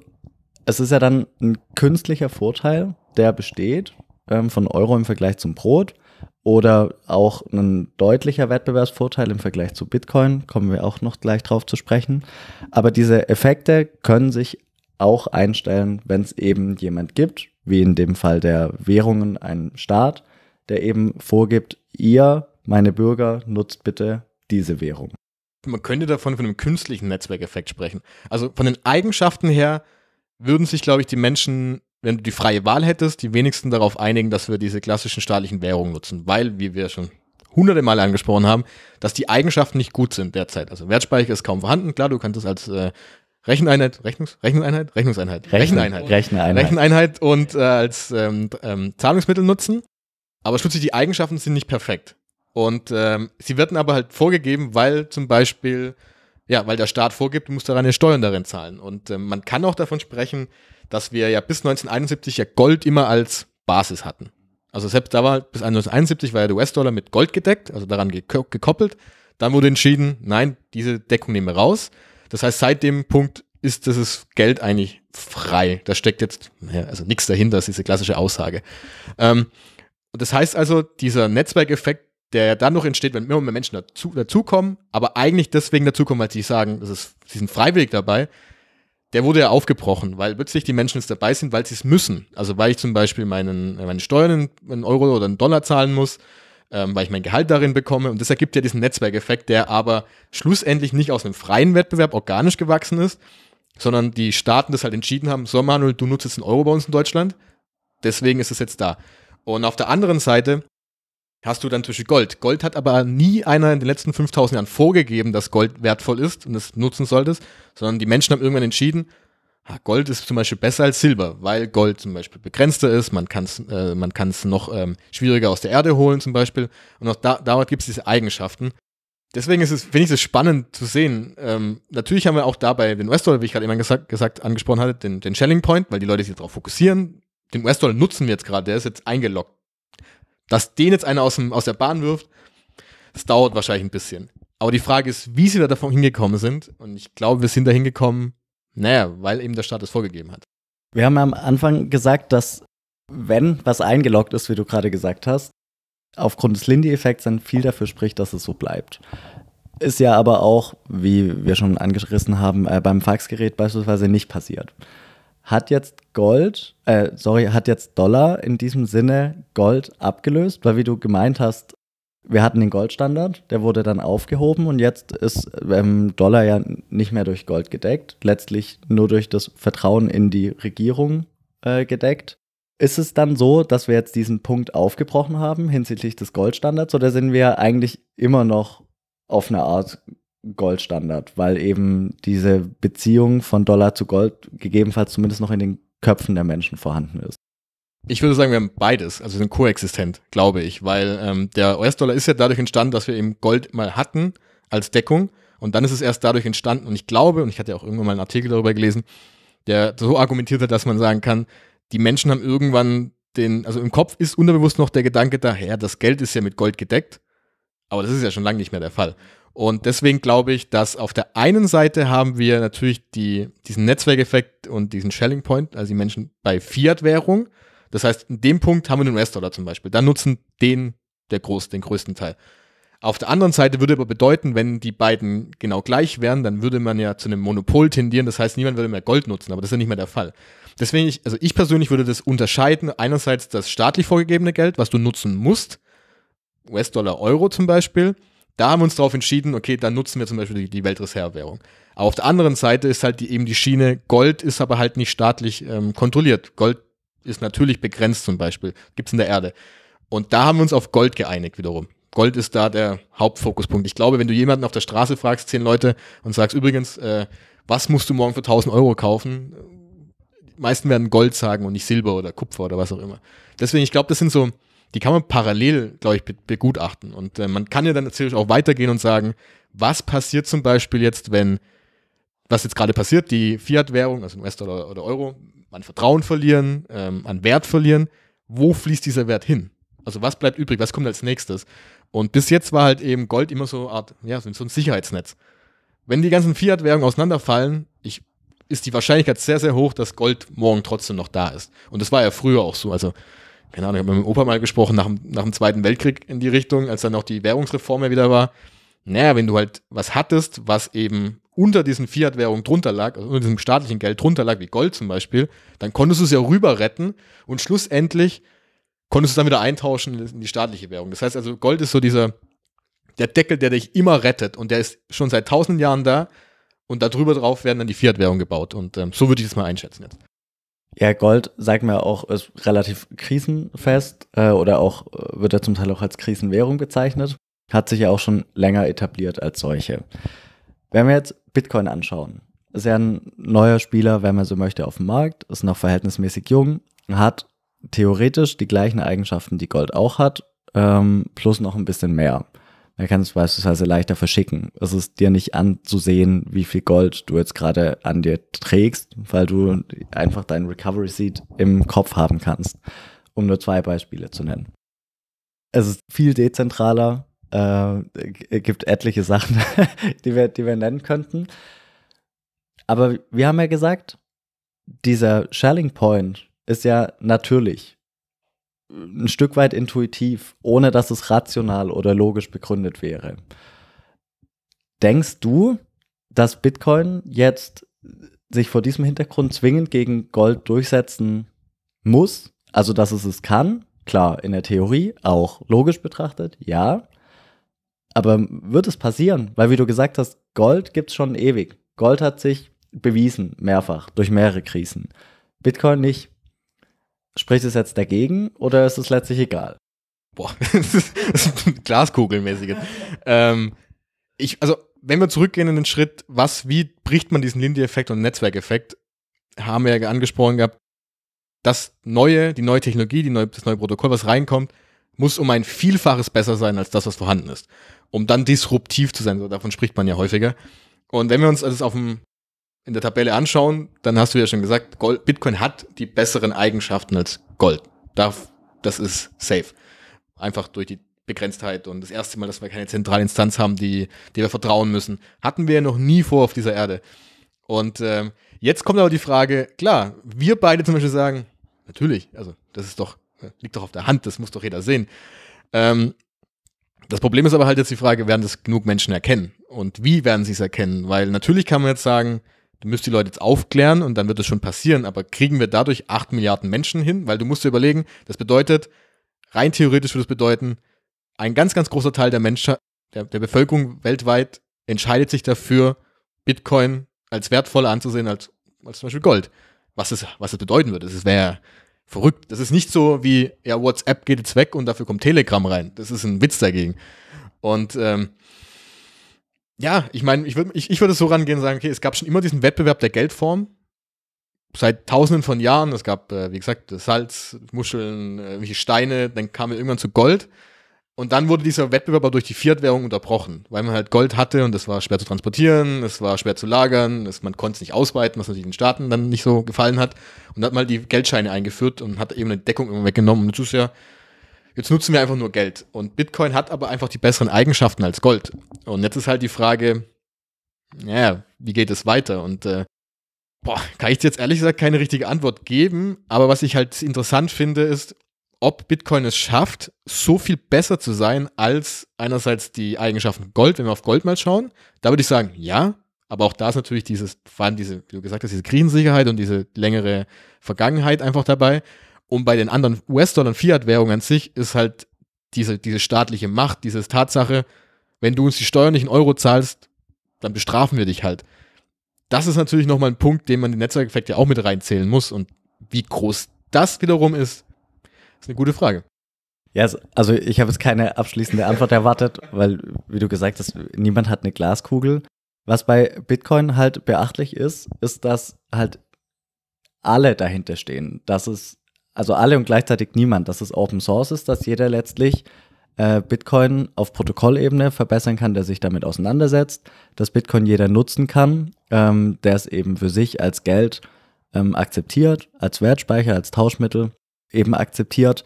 es ist ja dann ein künstlicher Vorteil, der besteht ähm, von Euro im Vergleich zum Brot oder auch ein deutlicher Wettbewerbsvorteil im Vergleich zu Bitcoin, kommen wir auch noch gleich drauf zu sprechen. Aber diese Effekte können sich auch einstellen, wenn es eben jemand gibt, wie in dem Fall der Währungen, ein Staat, der eben vorgibt, ihr, meine Bürger, nutzt bitte diese Währung. Man könnte davon von einem künstlichen Netzwerkeffekt sprechen. Also von den Eigenschaften her würden sich, glaube ich, die Menschen wenn du die freie Wahl hättest, die wenigsten darauf einigen, dass wir diese klassischen staatlichen Währungen nutzen, weil, wie wir schon hunderte Male angesprochen haben, dass die Eigenschaften nicht gut sind derzeit. Also Wertspeicher ist kaum vorhanden. Klar, du kannst es als äh, Recheneinheit, Rechnungs, Recheneinheit, Rechnungseinheit, Recheneinheit, Recheneinheit, Recheneinheit und äh, als ähm, ähm, Zahlungsmittel nutzen. Aber schließlich die Eigenschaften sind nicht perfekt. Und ähm, sie werden aber halt vorgegeben, weil zum Beispiel, ja, weil der Staat vorgibt, du musst daran eine Steuern darin zahlen. Und äh, man kann auch davon sprechen, dass wir ja bis 1971 ja Gold immer als Basis hatten. Also selbst da war bis 1971 war ja der US-Dollar mit Gold gedeckt, also daran gekoppelt. Dann wurde entschieden, nein, diese Deckung nehmen wir raus. Das heißt, seit dem Punkt ist dieses Geld eigentlich frei. Da steckt jetzt ja, also nichts dahinter, ist diese klassische Aussage. Ähm, das heißt also, dieser Netzwerkeffekt, der ja dann noch entsteht, wenn immer mehr Menschen dazu, dazukommen, aber eigentlich deswegen dazukommen, weil sie sagen, das ist, sie sind freiwillig dabei, der wurde ja aufgebrochen, weil plötzlich die Menschen jetzt dabei sind, weil sie es müssen. Also weil ich zum Beispiel meinen, meine Steuern in Euro oder in Dollar zahlen muss, ähm, weil ich mein Gehalt darin bekomme. Und das ergibt ja diesen Netzwerkeffekt, der aber schlussendlich nicht aus einem freien Wettbewerb organisch gewachsen ist, sondern die Staaten das halt entschieden haben, so Manuel, du nutzt jetzt einen Euro bei uns in Deutschland, deswegen ist es jetzt da. Und auf der anderen Seite hast du dann zwischen Gold. Gold hat aber nie einer in den letzten 5000 Jahren vorgegeben, dass Gold wertvoll ist und es nutzen solltest, sondern die Menschen haben irgendwann entschieden, ah, Gold ist zum Beispiel besser als Silber, weil Gold zum Beispiel begrenzter ist, man kann es äh, noch ähm, schwieriger aus der Erde holen zum Beispiel und auch da, gibt es diese Eigenschaften. Deswegen ist es, finde ich es spannend zu sehen. Ähm, natürlich haben wir auch dabei den US-Dollar, wie ich gerade eben gesagt, gesagt, angesprochen hatte, den, den Shelling Point, weil die Leute sich darauf fokussieren. Den US-Dollar nutzen wir jetzt gerade, der ist jetzt eingeloggt dass den jetzt einer aus, dem, aus der Bahn wirft, das dauert wahrscheinlich ein bisschen. Aber die Frage ist, wie sie da davon hingekommen sind. Und ich glaube, wir sind da hingekommen, naja, weil eben der Staat es vorgegeben hat. Wir haben am Anfang gesagt, dass wenn was eingeloggt ist, wie du gerade gesagt hast, aufgrund des Lindy-Effekts dann viel dafür spricht, dass es so bleibt. Ist ja aber auch, wie wir schon angerissen haben, äh, beim Faxgerät beispielsweise nicht passiert hat jetzt Gold, äh, sorry, hat jetzt Dollar in diesem Sinne Gold abgelöst, weil wie du gemeint hast, wir hatten den Goldstandard, der wurde dann aufgehoben und jetzt ist ähm, Dollar ja nicht mehr durch Gold gedeckt, letztlich nur durch das Vertrauen in die Regierung äh, gedeckt. Ist es dann so, dass wir jetzt diesen Punkt aufgebrochen haben hinsichtlich des Goldstandards oder sind wir eigentlich immer noch auf eine Art Goldstandard, weil eben diese Beziehung von Dollar zu Gold gegebenenfalls zumindest noch in den Köpfen der Menschen vorhanden ist. Ich würde sagen, wir haben beides, also sind koexistent, glaube ich, weil ähm, der US-Dollar ist ja dadurch entstanden, dass wir eben Gold mal hatten als Deckung und dann ist es erst dadurch entstanden und ich glaube, und ich hatte ja auch irgendwann mal einen Artikel darüber gelesen, der so argumentiert hat, dass man sagen kann, die Menschen haben irgendwann den, also im Kopf ist unterbewusst noch der Gedanke da, das Geld ist ja mit Gold gedeckt, aber das ist ja schon lange nicht mehr der Fall. Und deswegen glaube ich, dass auf der einen Seite haben wir natürlich die, diesen Netzwerkeffekt und diesen Shelling Point, also die Menschen bei Fiat-Währung. Das heißt, in dem Punkt haben wir den US-Dollar zum Beispiel. Da nutzen den, der groß, den größten Teil. Auf der anderen Seite würde aber bedeuten, wenn die beiden genau gleich wären, dann würde man ja zu einem Monopol tendieren. Das heißt, niemand würde mehr Gold nutzen, aber das ist ja nicht mehr der Fall. Deswegen, ich, also ich persönlich würde das unterscheiden. Einerseits das staatlich vorgegebene Geld, was du nutzen musst, US-Dollar, Euro zum Beispiel, da haben wir uns darauf entschieden, okay, dann nutzen wir zum Beispiel die, die Weltreservewährung. Aber auf der anderen Seite ist halt die, eben die Schiene, Gold ist aber halt nicht staatlich ähm, kontrolliert. Gold ist natürlich begrenzt zum Beispiel, gibt's in der Erde. Und da haben wir uns auf Gold geeinigt wiederum. Gold ist da der Hauptfokuspunkt. Ich glaube, wenn du jemanden auf der Straße fragst, zehn Leute, und sagst übrigens, äh, was musst du morgen für 1000 Euro kaufen? Die meisten werden Gold sagen und nicht Silber oder Kupfer oder was auch immer. Deswegen, ich glaube, das sind so die kann man parallel, glaube ich, begutachten. Und äh, man kann ja dann natürlich auch weitergehen und sagen, was passiert zum Beispiel jetzt, wenn, was jetzt gerade passiert, die Fiat-Währung, also US-Dollar oder Euro, an Vertrauen verlieren, ähm, an Wert verlieren, wo fließt dieser Wert hin? Also was bleibt übrig, was kommt als nächstes? Und bis jetzt war halt eben Gold immer so eine Art, ja, so ein Sicherheitsnetz. Wenn die ganzen Fiat-Währungen auseinanderfallen, ich, ist die Wahrscheinlichkeit sehr, sehr hoch, dass Gold morgen trotzdem noch da ist. Und das war ja früher auch so. Also keine Ahnung, ich habe mit meinem Opa mal gesprochen, nach dem, nach dem Zweiten Weltkrieg in die Richtung, als dann noch die Währungsreform ja wieder war. Naja, wenn du halt was hattest, was eben unter diesen Fiat-Währungen drunter lag, also unter diesem staatlichen Geld drunter lag, wie Gold zum Beispiel, dann konntest du es ja rüber retten und schlussendlich konntest du es dann wieder eintauschen in die staatliche Währung. Das heißt also, Gold ist so dieser, der Deckel, der dich immer rettet und der ist schon seit tausend Jahren da und darüber drauf werden dann die Fiat-Währungen gebaut und ähm, so würde ich das mal einschätzen jetzt. Ja, Gold, sagt man auch, ist relativ krisenfest äh, oder auch äh, wird ja zum Teil auch als Krisenwährung bezeichnet. Hat sich ja auch schon länger etabliert als solche. Wenn wir jetzt Bitcoin anschauen, ist ja ein neuer Spieler, wenn man so möchte, auf dem Markt, ist noch verhältnismäßig jung, hat theoretisch die gleichen Eigenschaften, die Gold auch hat, ähm, plus noch ein bisschen mehr dann kannst du es beispielsweise leichter verschicken. Es ist dir nicht anzusehen, wie viel Gold du jetzt gerade an dir trägst, weil du einfach deinen Recovery Seat im Kopf haben kannst, um nur zwei Beispiele zu nennen. Es ist viel dezentraler, äh, gibt etliche Sachen, die, wir, die wir nennen könnten. Aber wir haben ja gesagt, dieser Shelling Point ist ja natürlich ein Stück weit intuitiv, ohne dass es rational oder logisch begründet wäre. Denkst du, dass Bitcoin jetzt sich vor diesem Hintergrund zwingend gegen Gold durchsetzen muss? Also, dass es es kann? Klar, in der Theorie, auch logisch betrachtet, ja. Aber wird es passieren? Weil, wie du gesagt hast, Gold gibt es schon ewig. Gold hat sich bewiesen, mehrfach, durch mehrere Krisen. Bitcoin nicht. Spricht es jetzt dagegen oder ist es letztlich egal? Boah, das ist ein Glaskugelmäßiges. ähm, ich, also, wenn wir zurückgehen in den Schritt, was, wie bricht man diesen Lindy-Effekt und Netzwerkeffekt, haben wir ja angesprochen gehabt, das neue, die neue Technologie, die neue, das neue Protokoll, was reinkommt, muss um ein Vielfaches besser sein als das, was vorhanden ist. Um dann disruptiv zu sein, so davon spricht man ja häufiger. Und wenn wir uns das auf dem in der Tabelle anschauen, dann hast du ja schon gesagt, Gold, Bitcoin hat die besseren Eigenschaften als Gold. Darf, das ist safe. Einfach durch die Begrenztheit und das erste Mal, dass wir keine zentrale Instanz haben, die, die wir vertrauen müssen, hatten wir ja noch nie vor auf dieser Erde. Und ähm, jetzt kommt aber die Frage, klar, wir beide zum Beispiel sagen, natürlich, also das ist doch, liegt doch auf der Hand, das muss doch jeder sehen. Ähm, das Problem ist aber halt jetzt die Frage, werden das genug Menschen erkennen? Und wie werden sie es erkennen? Weil natürlich kann man jetzt sagen, Du müsst die Leute jetzt aufklären und dann wird es schon passieren, aber kriegen wir dadurch 8 Milliarden Menschen hin? Weil du musst dir überlegen, das bedeutet, rein theoretisch würde es bedeuten, ein ganz, ganz großer Teil der Menschen, der, der Bevölkerung weltweit entscheidet sich dafür, Bitcoin als wertvoller anzusehen als, als zum Beispiel Gold. Was es, was es bedeuten würde. Das wäre verrückt. Das ist nicht so wie, ja, WhatsApp geht jetzt weg und dafür kommt Telegram rein. Das ist ein Witz dagegen. Und ähm, ja, ich meine, ich würde ich, ich würd so rangehen und sagen, okay, es gab schon immer diesen Wettbewerb der Geldform. Seit tausenden von Jahren. Es gab, äh, wie gesagt, Salz, Muscheln, äh, irgendwelche Steine, dann kam irgendwann zu Gold. Und dann wurde dieser Wettbewerb aber durch die Fiat-Währung unterbrochen, weil man halt Gold hatte und es war schwer zu transportieren, es war schwer zu lagern, es, man konnte es nicht ausweiten, was natürlich den Staaten dann nicht so gefallen hat. Und hat mal halt die Geldscheine eingeführt und hat eben eine Deckung immer weggenommen. Und das ist ja Jetzt nutzen wir einfach nur Geld. Und Bitcoin hat aber einfach die besseren Eigenschaften als Gold. Und jetzt ist halt die Frage, ja, wie geht es weiter? Und äh, boah, kann ich jetzt ehrlich gesagt keine richtige Antwort geben. Aber was ich halt interessant finde, ist, ob Bitcoin es schafft, so viel besser zu sein als einerseits die Eigenschaften Gold, wenn wir auf Gold mal schauen. Da würde ich sagen, ja, aber auch da ist natürlich dieses, vor allem diese, wie du gesagt hast, diese Krisensicherheit und diese längere Vergangenheit einfach dabei. Und bei den anderen US-Dollar und Fiat-Währungen an sich ist halt diese, diese staatliche Macht, diese Tatsache, wenn du uns die Steuern nicht in Euro zahlst, dann bestrafen wir dich halt. Das ist natürlich nochmal ein Punkt, den man den Netzwerkeffekt ja auch mit reinzählen muss. Und wie groß das wiederum ist, ist eine gute Frage. Ja, also, also ich habe jetzt keine abschließende Antwort erwartet, weil, wie du gesagt hast, niemand hat eine Glaskugel. Was bei Bitcoin halt beachtlich ist, ist, dass halt alle dahinter stehen, dass es also alle und gleichzeitig niemand, dass es Open Source ist, dass jeder letztlich äh, Bitcoin auf Protokollebene verbessern kann, der sich damit auseinandersetzt, dass Bitcoin jeder nutzen kann, ähm, der es eben für sich als Geld ähm, akzeptiert, als Wertspeicher, als Tauschmittel eben akzeptiert,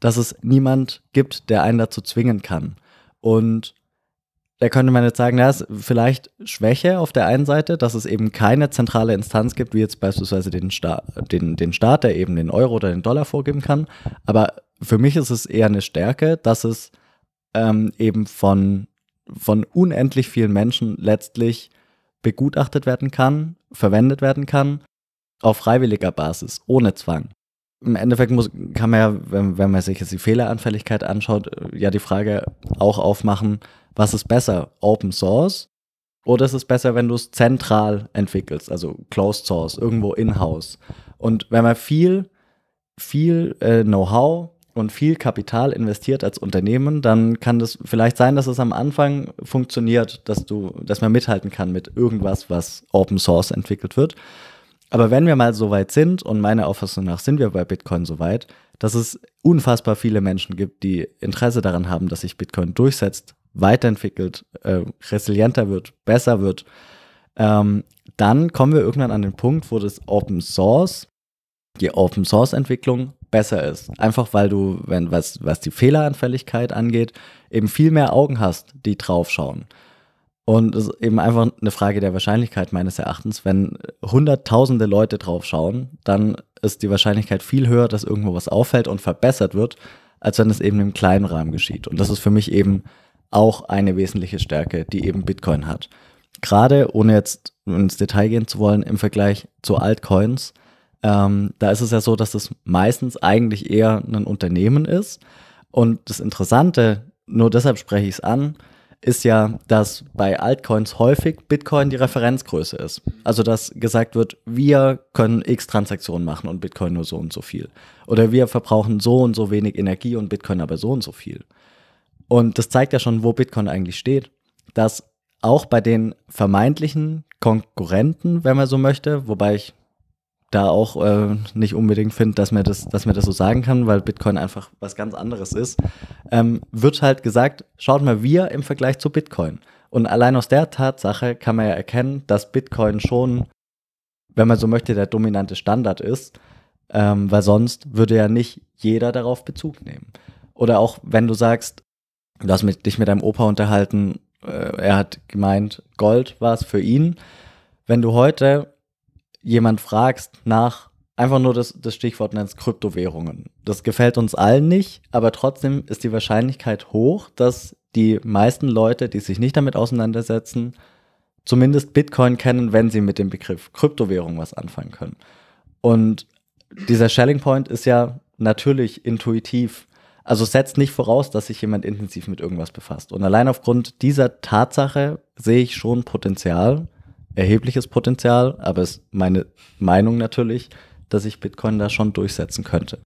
dass es niemand gibt, der einen dazu zwingen kann. Und da könnte man jetzt sagen, na, ist vielleicht Schwäche auf der einen Seite, dass es eben keine zentrale Instanz gibt, wie jetzt beispielsweise den, Sta den, den Staat, der eben den Euro oder den Dollar vorgeben kann. Aber für mich ist es eher eine Stärke, dass es ähm, eben von, von unendlich vielen Menschen letztlich begutachtet werden kann, verwendet werden kann, auf freiwilliger Basis, ohne Zwang im Endeffekt muss, kann man ja, wenn, wenn man sich jetzt die Fehleranfälligkeit anschaut, äh, ja die Frage auch aufmachen, was ist besser, Open Source oder ist es besser, wenn du es zentral entwickelst, also Closed Source, irgendwo in-house. Und wenn man viel, viel äh, Know-how und viel Kapital investiert als Unternehmen, dann kann das vielleicht sein, dass es am Anfang funktioniert, dass du, dass man mithalten kann mit irgendwas, was Open Source entwickelt wird. Aber wenn wir mal so weit sind, und meiner Auffassung nach sind wir bei Bitcoin so weit, dass es unfassbar viele Menschen gibt, die Interesse daran haben, dass sich Bitcoin durchsetzt, weiterentwickelt, äh, resilienter wird, besser wird, ähm, dann kommen wir irgendwann an den Punkt, wo das Open Source, die Open Source Entwicklung besser ist. Einfach weil du, wenn, was, was die Fehleranfälligkeit angeht, eben viel mehr Augen hast, die draufschauen. Und es ist eben einfach eine Frage der Wahrscheinlichkeit meines Erachtens. Wenn hunderttausende Leute drauf schauen, dann ist die Wahrscheinlichkeit viel höher, dass irgendwo was auffällt und verbessert wird, als wenn es eben im kleinen Rahmen geschieht. Und das ist für mich eben auch eine wesentliche Stärke, die eben Bitcoin hat. Gerade ohne jetzt ins Detail gehen zu wollen, im Vergleich zu Altcoins, ähm, da ist es ja so, dass es meistens eigentlich eher ein Unternehmen ist. Und das Interessante, nur deshalb spreche ich es an, ist ja, dass bei Altcoins häufig Bitcoin die Referenzgröße ist. Also dass gesagt wird, wir können x Transaktionen machen und Bitcoin nur so und so viel. Oder wir verbrauchen so und so wenig Energie und Bitcoin aber so und so viel. Und das zeigt ja schon, wo Bitcoin eigentlich steht, dass auch bei den vermeintlichen Konkurrenten, wenn man so möchte, wobei ich da auch äh, nicht unbedingt finde, dass man das, dass man das so sagen kann, weil Bitcoin einfach was ganz anderes ist, ähm, wird halt gesagt, schaut mal wir im Vergleich zu Bitcoin. Und allein aus der Tatsache kann man ja erkennen, dass Bitcoin schon, wenn man so möchte, der dominante Standard ist, ähm, weil sonst würde ja nicht jeder darauf Bezug nehmen. Oder auch wenn du sagst, du hast mit, dich mit deinem Opa unterhalten, äh, er hat gemeint, Gold war es für ihn. Wenn du heute jemand fragst nach, einfach nur das, das Stichwort nennst Kryptowährungen. Das gefällt uns allen nicht, aber trotzdem ist die Wahrscheinlichkeit hoch, dass die meisten Leute, die sich nicht damit auseinandersetzen, zumindest Bitcoin kennen, wenn sie mit dem Begriff Kryptowährung was anfangen können. Und dieser Shelling Point ist ja natürlich intuitiv. Also setzt nicht voraus, dass sich jemand intensiv mit irgendwas befasst. Und allein aufgrund dieser Tatsache sehe ich schon Potenzial, erhebliches Potenzial, aber es ist meine Meinung natürlich, dass ich Bitcoin da schon durchsetzen könnte.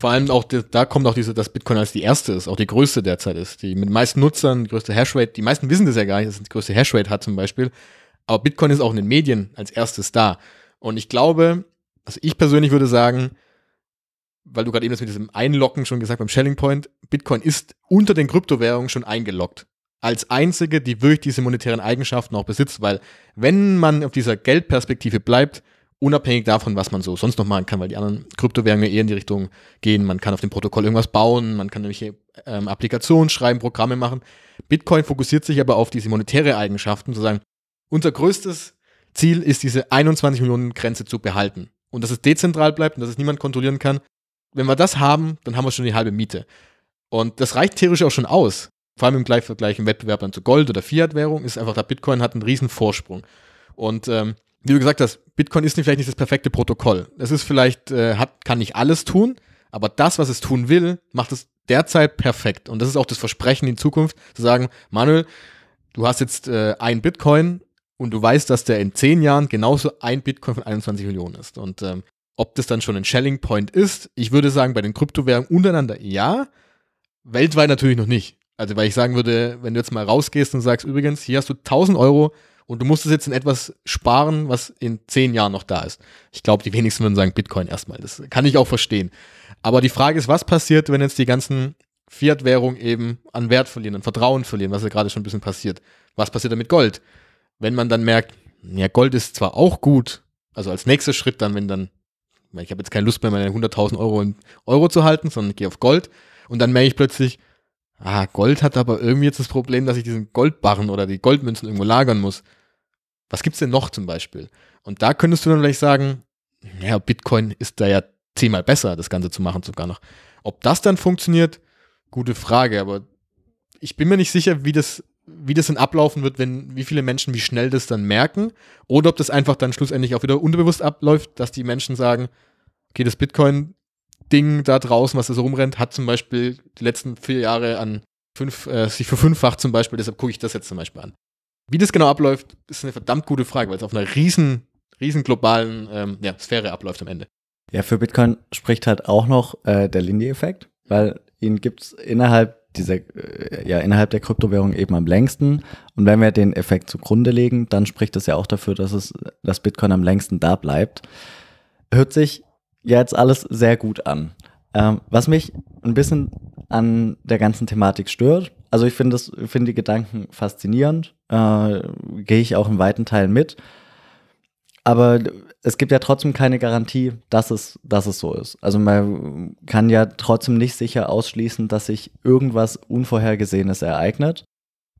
Vor allem auch, da kommt auch diese, dass Bitcoin als die erste ist, auch die größte derzeit ist, die mit den meisten Nutzern, die größte Hashrate, die meisten wissen das ja gar nicht, dass es die größte Hashrate hat zum Beispiel. Aber Bitcoin ist auch in den Medien als erstes da. Und ich glaube, also ich persönlich würde sagen, weil du gerade eben das mit diesem Einlocken schon gesagt beim Shelling Point, Bitcoin ist unter den Kryptowährungen schon eingeloggt als einzige, die wirklich diese monetären Eigenschaften auch besitzt, weil wenn man auf dieser Geldperspektive bleibt, unabhängig davon, was man so sonst noch machen kann, weil die anderen Kryptowährungen eher in die Richtung gehen, man kann auf dem Protokoll irgendwas bauen, man kann nämlich ähm, Applikationen schreiben, Programme machen. Bitcoin fokussiert sich aber auf diese monetäre Eigenschaften, zu sagen, unser größtes Ziel ist, diese 21 Millionen Grenze zu behalten und dass es dezentral bleibt und dass es niemand kontrollieren kann. Wenn wir das haben, dann haben wir schon die halbe Miete. Und das reicht theoretisch auch schon aus vor allem im gleichen Wettbewerb dann zu Gold oder Fiat-Währung, ist einfach, der Bitcoin hat einen riesen Vorsprung. Und ähm, wie du gesagt hast, Bitcoin ist vielleicht nicht das perfekte Protokoll. Es ist vielleicht, äh, hat, kann nicht alles tun, aber das, was es tun will, macht es derzeit perfekt. Und das ist auch das Versprechen in Zukunft, zu sagen, Manuel, du hast jetzt äh, ein Bitcoin und du weißt, dass der in zehn Jahren genauso ein Bitcoin von 21 Millionen ist. Und ähm, ob das dann schon ein Shelling Point ist, ich würde sagen, bei den Kryptowährungen untereinander ja, weltweit natürlich noch nicht. Also, weil ich sagen würde, wenn du jetzt mal rausgehst und sagst, übrigens, hier hast du 1000 Euro und du musst es jetzt in etwas sparen, was in zehn Jahren noch da ist. Ich glaube, die wenigsten würden sagen Bitcoin erstmal. Das kann ich auch verstehen. Aber die Frage ist, was passiert, wenn jetzt die ganzen Fiat-Währungen eben an Wert verlieren, an Vertrauen verlieren, was ja gerade schon ein bisschen passiert. Was passiert dann mit Gold? Wenn man dann merkt, ja, Gold ist zwar auch gut, also als nächster Schritt dann, wenn dann, ich habe jetzt keine Lust mehr, meine 100.000 Euro in Euro zu halten, sondern ich gehe auf Gold und dann merke ich plötzlich, Ah, Gold hat aber irgendwie jetzt das Problem, dass ich diesen Goldbarren oder die Goldmünzen irgendwo lagern muss. Was gibt's denn noch zum Beispiel? Und da könntest du dann vielleicht sagen, ja, Bitcoin ist da ja zehnmal besser, das Ganze zu machen sogar noch. Ob das dann funktioniert, gute Frage, aber ich bin mir nicht sicher, wie das, wie das dann ablaufen wird, wenn, wie viele Menschen, wie schnell das dann merken, oder ob das einfach dann schlussendlich auch wieder unterbewusst abläuft, dass die Menschen sagen, okay, das Bitcoin Ding da draußen, was da so rumrennt, hat zum Beispiel die letzten vier Jahre an fünf, äh, sich verfünffacht zum Beispiel, deshalb gucke ich das jetzt zum Beispiel an. Wie das genau abläuft, ist eine verdammt gute Frage, weil es auf einer riesen, riesen globalen ähm, ja, Sphäre abläuft am Ende. Ja, für Bitcoin spricht halt auch noch äh, der Lindy-Effekt, weil ihn gibt es innerhalb dieser, äh, ja, innerhalb der Kryptowährung eben am längsten. Und wenn wir den Effekt zugrunde legen, dann spricht das ja auch dafür, dass es, dass Bitcoin am längsten da bleibt. Hört sich jetzt alles sehr gut an. Ähm, was mich ein bisschen an der ganzen Thematik stört, also ich finde find die Gedanken faszinierend, äh, gehe ich auch in weiten Teilen mit. Aber es gibt ja trotzdem keine Garantie, dass es, dass es so ist. Also man kann ja trotzdem nicht sicher ausschließen, dass sich irgendwas Unvorhergesehenes ereignet.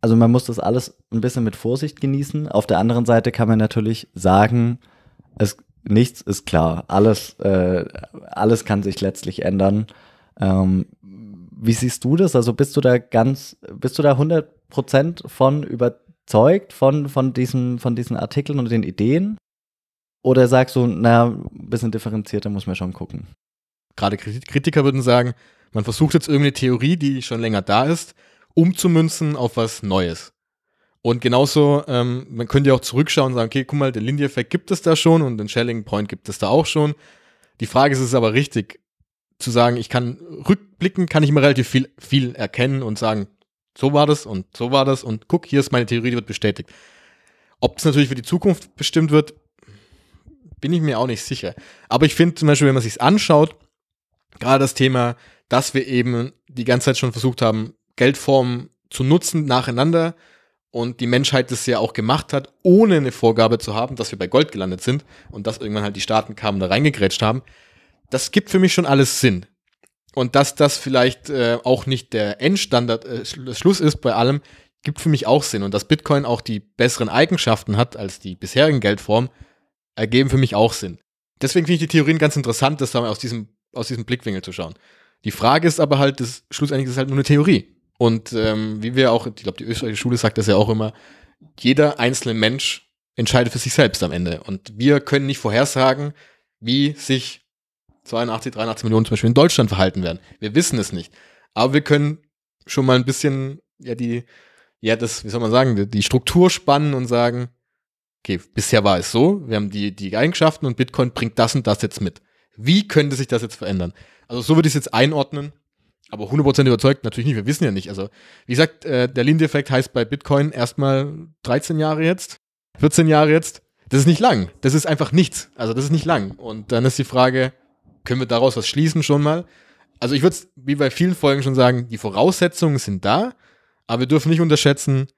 Also man muss das alles ein bisschen mit Vorsicht genießen. Auf der anderen Seite kann man natürlich sagen, es nichts ist klar. Alles, äh, alles kann sich letztlich ändern. Ähm, wie siehst du das? Also bist du da ganz, bist du da 100 von überzeugt von, von, diesen, von diesen Artikeln und den Ideen? Oder sagst du, naja, ein bisschen differenzierter muss man schon gucken? Gerade Kritiker würden sagen, man versucht jetzt irgendeine Theorie, die schon länger da ist, umzumünzen auf was Neues. Und genauso, ähm, man könnte ja auch zurückschauen und sagen, okay, guck mal, den Lindy-Effekt gibt es da schon und den Shelling Point gibt es da auch schon. Die Frage ist es aber richtig, zu sagen, ich kann rückblicken, kann ich mir relativ viel, viel erkennen und sagen, so war das und so war das und guck, hier ist meine Theorie, die wird bestätigt. Ob es natürlich für die Zukunft bestimmt wird, bin ich mir auch nicht sicher. Aber ich finde zum Beispiel, wenn man sich anschaut, gerade das Thema, dass wir eben die ganze Zeit schon versucht haben, Geldformen zu nutzen nacheinander und die Menschheit das ja auch gemacht hat, ohne eine Vorgabe zu haben, dass wir bei Gold gelandet sind und dass irgendwann halt die Staaten kamen, da reingegrätscht haben, das gibt für mich schon alles Sinn. Und dass das vielleicht äh, auch nicht der Endstandard äh, Schluss ist bei allem, gibt für mich auch Sinn. Und dass Bitcoin auch die besseren Eigenschaften hat als die bisherigen Geldformen, ergeben für mich auch Sinn. Deswegen finde ich die Theorien ganz interessant, das aus diesem, aus diesem Blickwinkel zu schauen. Die Frage ist aber halt, das, schlussendlich ist es halt nur eine Theorie. Und ähm, wie wir auch, ich glaube, die österreichische Schule sagt das ja auch immer, jeder einzelne Mensch entscheidet für sich selbst am Ende. Und wir können nicht vorhersagen, wie sich 82, 83 Millionen zum Beispiel in Deutschland verhalten werden. Wir wissen es nicht. Aber wir können schon mal ein bisschen, ja, die, ja, das, wie soll man sagen, die Struktur spannen und sagen, okay, bisher war es so, wir haben die, die Eigenschaften und Bitcoin bringt das und das jetzt mit. Wie könnte sich das jetzt verändern? Also so würde ich es jetzt einordnen aber 100% überzeugt natürlich nicht, wir wissen ja nicht. Also, wie gesagt, äh, der Lindeffekt heißt bei Bitcoin erstmal 13 Jahre jetzt, 14 Jahre jetzt. Das ist nicht lang. Das ist einfach nichts. Also, das ist nicht lang. Und dann ist die Frage, können wir daraus was schließen schon mal? Also, ich würde es wie bei vielen Folgen schon sagen, die Voraussetzungen sind da, aber wir dürfen nicht unterschätzen,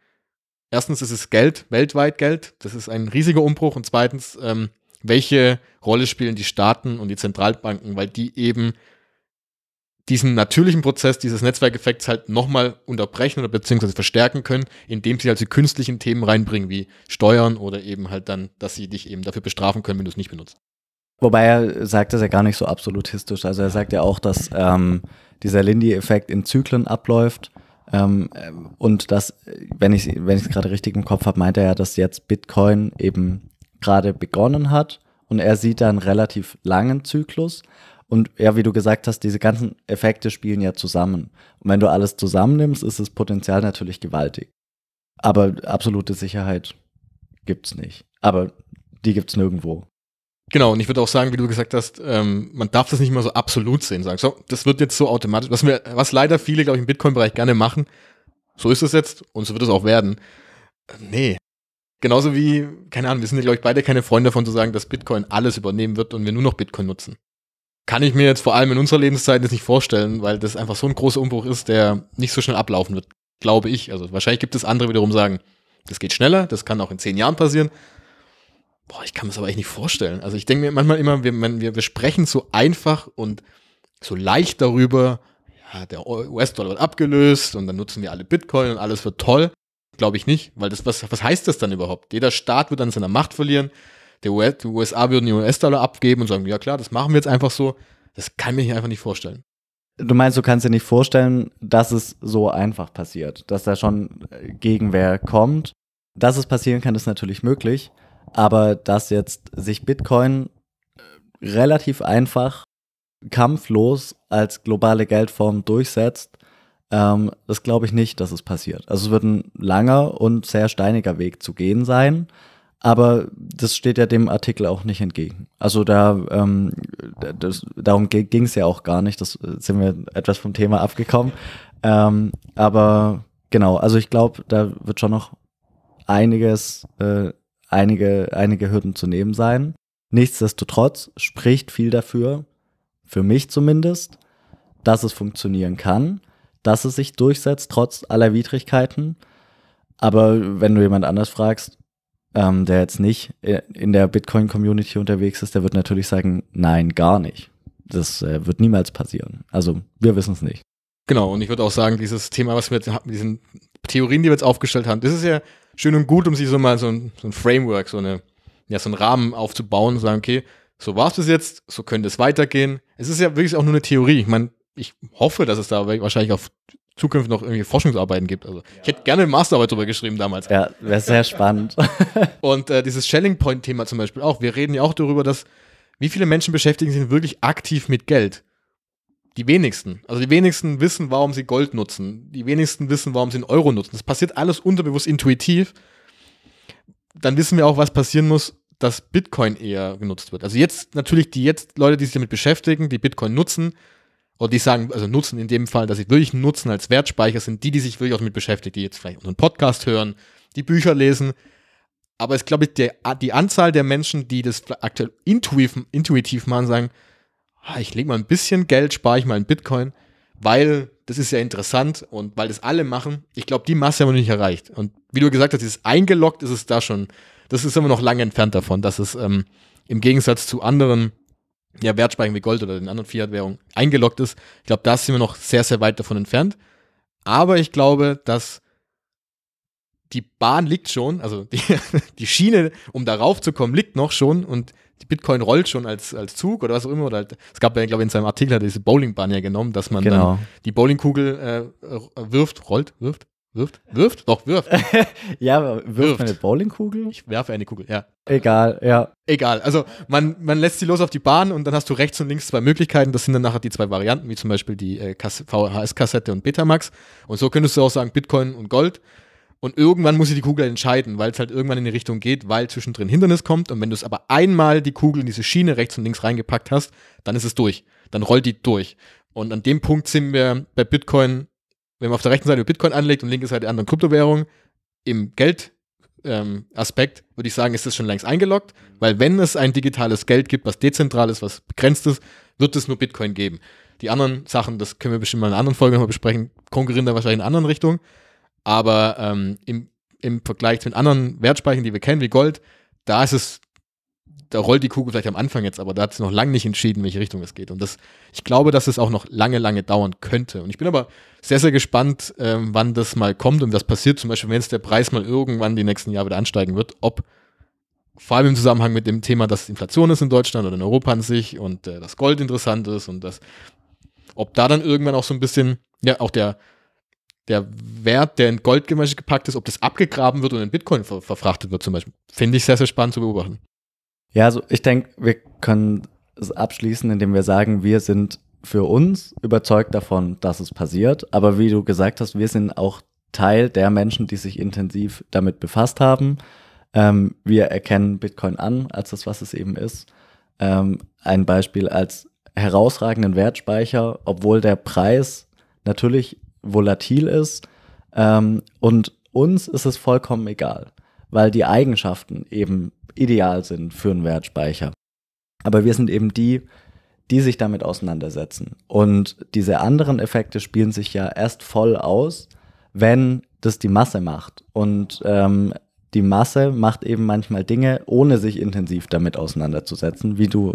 erstens ist es Geld, weltweit Geld. Das ist ein riesiger Umbruch. Und zweitens, ähm, welche Rolle spielen die Staaten und die Zentralbanken, weil die eben diesen natürlichen Prozess dieses Netzwerkeffekts halt nochmal unterbrechen oder beziehungsweise verstärken können, indem sie halt also die künstlichen Themen reinbringen, wie Steuern oder eben halt dann, dass sie dich eben dafür bestrafen können, wenn du es nicht benutzt. Wobei er sagt das ja gar nicht so absolutistisch. Also er sagt ja auch, dass ähm, dieser Lindy-Effekt in Zyklen abläuft. Ähm, äh, und das, wenn ich wenn ich es gerade richtig im Kopf habe, meint er ja, dass jetzt Bitcoin eben gerade begonnen hat und er sieht da einen relativ langen Zyklus und ja, wie du gesagt hast, diese ganzen Effekte spielen ja zusammen. Und wenn du alles zusammennimmst, ist das Potenzial natürlich gewaltig. Aber absolute Sicherheit gibt's nicht. Aber die gibt's nirgendwo. Genau, und ich würde auch sagen, wie du gesagt hast, ähm, man darf das nicht mal so absolut sehen, sagen. So, das wird jetzt so automatisch, was, wir, was leider viele, glaube ich, im Bitcoin-Bereich gerne machen. So ist es jetzt und so wird es auch werden. Nee. Genauso wie, keine Ahnung, wir sind ja, glaube ich, beide keine Freunde davon zu sagen, dass Bitcoin alles übernehmen wird und wir nur noch Bitcoin nutzen kann ich mir jetzt vor allem in unserer Lebenszeit jetzt nicht vorstellen, weil das einfach so ein großer Umbruch ist, der nicht so schnell ablaufen wird, glaube ich. Also wahrscheinlich gibt es andere die wiederum sagen, das geht schneller, das kann auch in zehn Jahren passieren. Boah, ich kann mir das aber echt nicht vorstellen. Also ich denke mir manchmal immer, wir, wir, wir sprechen so einfach und so leicht darüber, ja, der US-Dollar wird abgelöst und dann nutzen wir alle Bitcoin und alles wird toll. Glaube ich nicht, weil das, was, was heißt das dann überhaupt? Jeder Staat wird an seiner Macht verlieren die USA würden die US-Dollar abgeben und sagen, ja klar, das machen wir jetzt einfach so. Das kann ich mir einfach nicht vorstellen. Du meinst, du kannst dir nicht vorstellen, dass es so einfach passiert, dass da schon äh, Gegenwehr kommt. Dass es passieren kann, ist natürlich möglich, aber dass jetzt sich Bitcoin äh, relativ einfach, kampflos als globale Geldform durchsetzt, ähm, das glaube ich nicht, dass es passiert. Also es wird ein langer und sehr steiniger Weg zu gehen sein. Aber das steht ja dem Artikel auch nicht entgegen. Also da, ähm, das, darum ging es ja auch gar nicht. Das äh, sind wir etwas vom Thema abgekommen. Ähm, aber genau, also ich glaube, da wird schon noch einiges, äh, einige, einige Hürden zu nehmen sein. Nichtsdestotrotz spricht viel dafür, für mich zumindest, dass es funktionieren kann, dass es sich durchsetzt, trotz aller Widrigkeiten. Aber wenn du jemand anders fragst, ähm, der jetzt nicht äh, in der Bitcoin-Community unterwegs ist, der wird natürlich sagen, nein, gar nicht. Das äh, wird niemals passieren. Also wir wissen es nicht. Genau, und ich würde auch sagen, dieses Thema, was wir jetzt haben, diesen Theorien, die wir jetzt aufgestellt haben, das ist ja schön und gut, um sich so mal so ein, so ein Framework, so, eine, ja, so einen Rahmen aufzubauen und sagen, okay, so war es bis jetzt, so könnte es weitergehen. Es ist ja wirklich auch nur eine Theorie. Ich meine, ich hoffe, dass es da wahrscheinlich auch Zukunft noch irgendwie Forschungsarbeiten gibt. Also ich hätte gerne eine Masterarbeit darüber geschrieben damals. Ja, wäre sehr spannend. Und äh, dieses Shelling Point-Thema zum Beispiel auch. Wir reden ja auch darüber, dass wie viele Menschen beschäftigen sich wirklich aktiv mit Geld? Die wenigsten. Also die wenigsten wissen, warum sie Gold nutzen. Die wenigsten wissen, warum sie einen Euro nutzen. Das passiert alles unterbewusst intuitiv. Dann wissen wir auch, was passieren muss, dass Bitcoin eher genutzt wird. Also jetzt natürlich die jetzt Leute, die sich damit beschäftigen, die Bitcoin nutzen, oder die sagen, also nutzen in dem Fall, dass sie wirklich nutzen als Wertspeicher sind, die, die sich wirklich auch damit beschäftigen, die jetzt vielleicht unseren Podcast hören, die Bücher lesen. Aber es glaube ich, der, die Anzahl der Menschen, die das aktuell intuitiv, intuitiv machen, sagen, ah, ich lege mal ein bisschen Geld, spare ich mal in Bitcoin, weil das ist ja interessant und weil das alle machen, ich glaube, die Masse haben wir nicht erreicht. Und wie du gesagt hast, dieses eingeloggt ist es da schon, das ist immer noch lange entfernt davon, dass es ähm, im Gegensatz zu anderen ja, Wertspeicherung wie Gold oder den anderen Fiat-Währungen eingeloggt ist. Ich glaube, da sind wir noch sehr, sehr weit davon entfernt. Aber ich glaube, dass die Bahn liegt schon, also die, die Schiene, um darauf zu kommen, liegt noch schon und die Bitcoin rollt schon als, als Zug oder was auch immer. Oder halt, es gab ja, glaube ich, in seinem Artikel hat er diese Bowlingbahn ja genommen, dass man genau. dann die Bowlingkugel äh, wirft, rollt, wirft, Wirft? Wirft? Doch, wirft. ja, wirft, wirft eine Bowlingkugel? Ich werfe eine Kugel, ja. Egal, ja. Egal. Also man, man lässt sie los auf die Bahn und dann hast du rechts und links zwei Möglichkeiten. Das sind dann nachher die zwei Varianten, wie zum Beispiel die äh, VHS-Kassette und Betamax. Und so könntest du auch sagen Bitcoin und Gold. Und irgendwann muss sich die Kugel entscheiden, weil es halt irgendwann in die Richtung geht, weil zwischendrin Hindernis kommt. Und wenn du es aber einmal die Kugel in diese Schiene rechts und links reingepackt hast, dann ist es durch. Dann rollt die durch. Und an dem Punkt sind wir bei Bitcoin wenn man auf der rechten Seite Bitcoin anlegt und links ist halt die andere Kryptowährungen, im Geldaspekt ähm, würde ich sagen, ist das schon längst eingeloggt, weil wenn es ein digitales Geld gibt, was dezentral ist, was begrenzt ist, wird es nur Bitcoin geben. Die anderen Sachen, das können wir bestimmt mal in einer anderen Folge nochmal besprechen, konkurrieren da wahrscheinlich in einer anderen Richtung. Aber ähm, im, im Vergleich zu den anderen Wertspeichern, die wir kennen, wie Gold, da ist es da rollt die Kugel vielleicht am Anfang jetzt, aber da hat sie noch lange nicht entschieden, in welche Richtung es geht. Und das, ich glaube, dass es auch noch lange, lange dauern könnte. Und ich bin aber sehr, sehr gespannt, ähm, wann das mal kommt und was passiert. Zum Beispiel, wenn es der Preis mal irgendwann die nächsten Jahre wieder ansteigen wird, ob vor allem im Zusammenhang mit dem Thema, dass Inflation ist in Deutschland oder in Europa an sich und äh, das Gold interessant ist und das, ob da dann irgendwann auch so ein bisschen, ja, auch der, der Wert, der in Gold gepackt ist, ob das abgegraben wird und in Bitcoin ver verfrachtet wird zum Beispiel. Finde ich sehr, sehr spannend zu beobachten. Ja, also ich denke, wir können es abschließen, indem wir sagen, wir sind für uns überzeugt davon, dass es passiert. Aber wie du gesagt hast, wir sind auch Teil der Menschen, die sich intensiv damit befasst haben. Ähm, wir erkennen Bitcoin an als das, was es eben ist. Ähm, ein Beispiel als herausragenden Wertspeicher, obwohl der Preis natürlich volatil ist. Ähm, und uns ist es vollkommen egal weil die Eigenschaften eben ideal sind für einen Wertspeicher. Aber wir sind eben die, die sich damit auseinandersetzen. Und diese anderen Effekte spielen sich ja erst voll aus, wenn das die Masse macht. Und ähm, die Masse macht eben manchmal Dinge, ohne sich intensiv damit auseinanderzusetzen. Wie du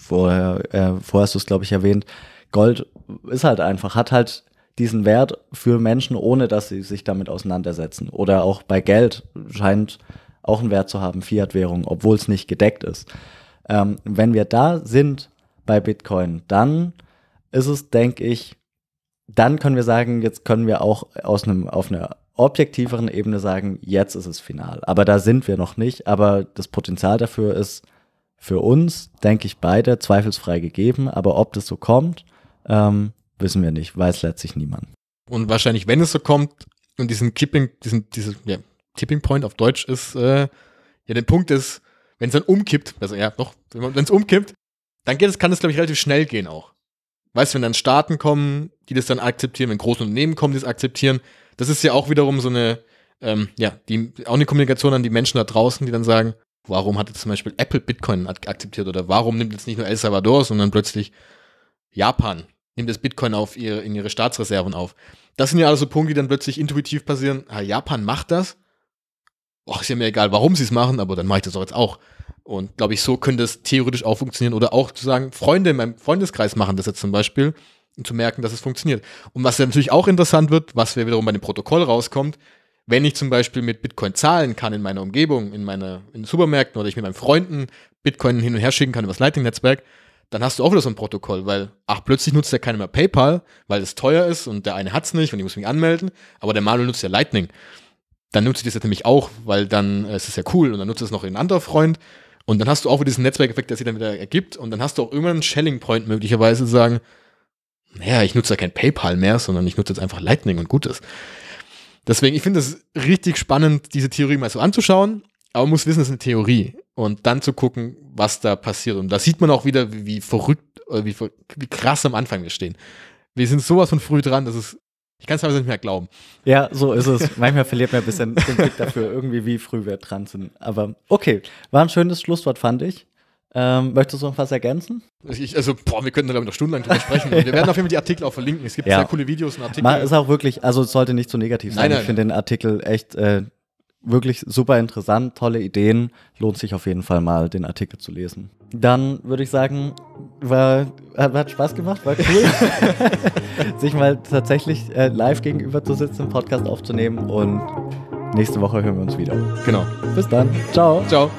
vorher, äh, vorher hast du es, glaube ich, erwähnt, Gold ist halt einfach, hat halt diesen Wert für Menschen, ohne dass sie sich damit auseinandersetzen. Oder auch bei Geld scheint auch einen Wert zu haben, Fiat-Währung, obwohl es nicht gedeckt ist. Ähm, wenn wir da sind bei Bitcoin, dann ist es, denke ich, dann können wir sagen, jetzt können wir auch aus einem, auf einer objektiveren Ebene sagen, jetzt ist es final. Aber da sind wir noch nicht. Aber das Potenzial dafür ist für uns, denke ich, beide zweifelsfrei gegeben. Aber ob das so kommt, ähm, Wissen wir nicht, weiß letztlich niemand. Und wahrscheinlich, wenn es so kommt und diesen Kipping, diesen, diesen ja, Tipping Point auf Deutsch ist, äh, ja, der Punkt ist, wenn es dann umkippt, also ja, doch, wenn es umkippt, dann geht es, kann es, glaube ich, relativ schnell gehen auch. Weißt du, wenn dann Staaten kommen, die das dann akzeptieren, wenn große Unternehmen kommen, die das akzeptieren, das ist ja auch wiederum so eine, ähm, ja, die, auch eine Kommunikation an die Menschen da draußen, die dann sagen, warum hat jetzt zum Beispiel Apple Bitcoin akzeptiert oder warum nimmt jetzt nicht nur El Salvador, sondern plötzlich Japan nimmt das Bitcoin auf ihre, in ihre Staatsreserven auf. Das sind ja alles so Punkte, die dann plötzlich intuitiv passieren. Ah, Japan macht das. Och, ist ja mir egal, warum sie es machen, aber dann mache ich das auch jetzt auch. Und glaube ich, so könnte es theoretisch auch funktionieren. Oder auch zu sagen, Freunde in meinem Freundeskreis machen das jetzt zum Beispiel und zu merken, dass es funktioniert. Und was ja natürlich auch interessant wird, was wiederum bei dem Protokoll rauskommt, wenn ich zum Beispiel mit Bitcoin zahlen kann in meiner Umgebung, in meine in Supermärkten oder ich mit meinen Freunden Bitcoin hin und her schicken kann über das Lightning-Netzwerk, dann hast du auch wieder so ein Protokoll, weil, ach, plötzlich nutzt ja keiner mehr PayPal, weil es teuer ist und der eine hat es nicht und ich muss mich anmelden, aber der Manuel nutzt ja Lightning. Dann nutze ich das ja nämlich auch, weil dann äh, ist es ja cool und dann nutzt es noch ein anderer Freund und dann hast du auch wieder diesen Netzwerkeffekt, der sich dann wieder ergibt und dann hast du auch immer einen Shelling-Point möglicherweise zu sagen, naja, ich nutze ja kein PayPal mehr, sondern ich nutze jetzt einfach Lightning und Gutes. Deswegen, ich finde es richtig spannend, diese Theorie mal so anzuschauen, aber man muss wissen, es ist eine Theorie und dann zu gucken, was da passiert. Und da sieht man auch wieder, wie, wie verrückt, äh, wie, wie krass am Anfang wir stehen. Wir sind sowas von früh dran, dass es, ich kann es teilweise nicht mehr glauben. Ja, so ist es. Manchmal verliert man ein bisschen den Blick dafür, irgendwie, wie früh wir dran sind. Aber okay, war ein schönes Schlusswort, fand ich. Ähm, möchtest du noch was ergänzen? Ich, also, boah, wir könnten da noch stundenlang drüber sprechen. ja. Wir werden auf jeden Fall die Artikel auch verlinken. Es gibt ja. sehr coole Videos und Artikel. Man ist auch wirklich, also es sollte nicht zu negativ sein. Nein, nein, ich finde den Artikel echt, äh, wirklich super interessant, tolle Ideen. Lohnt sich auf jeden Fall mal, den Artikel zu lesen. Dann würde ich sagen, war, hat, hat, Spaß gemacht, war cool, sich mal tatsächlich äh, live gegenüber zu sitzen, einen Podcast aufzunehmen und nächste Woche hören wir uns wieder. Genau. Bis dann. Ciao. Ciao.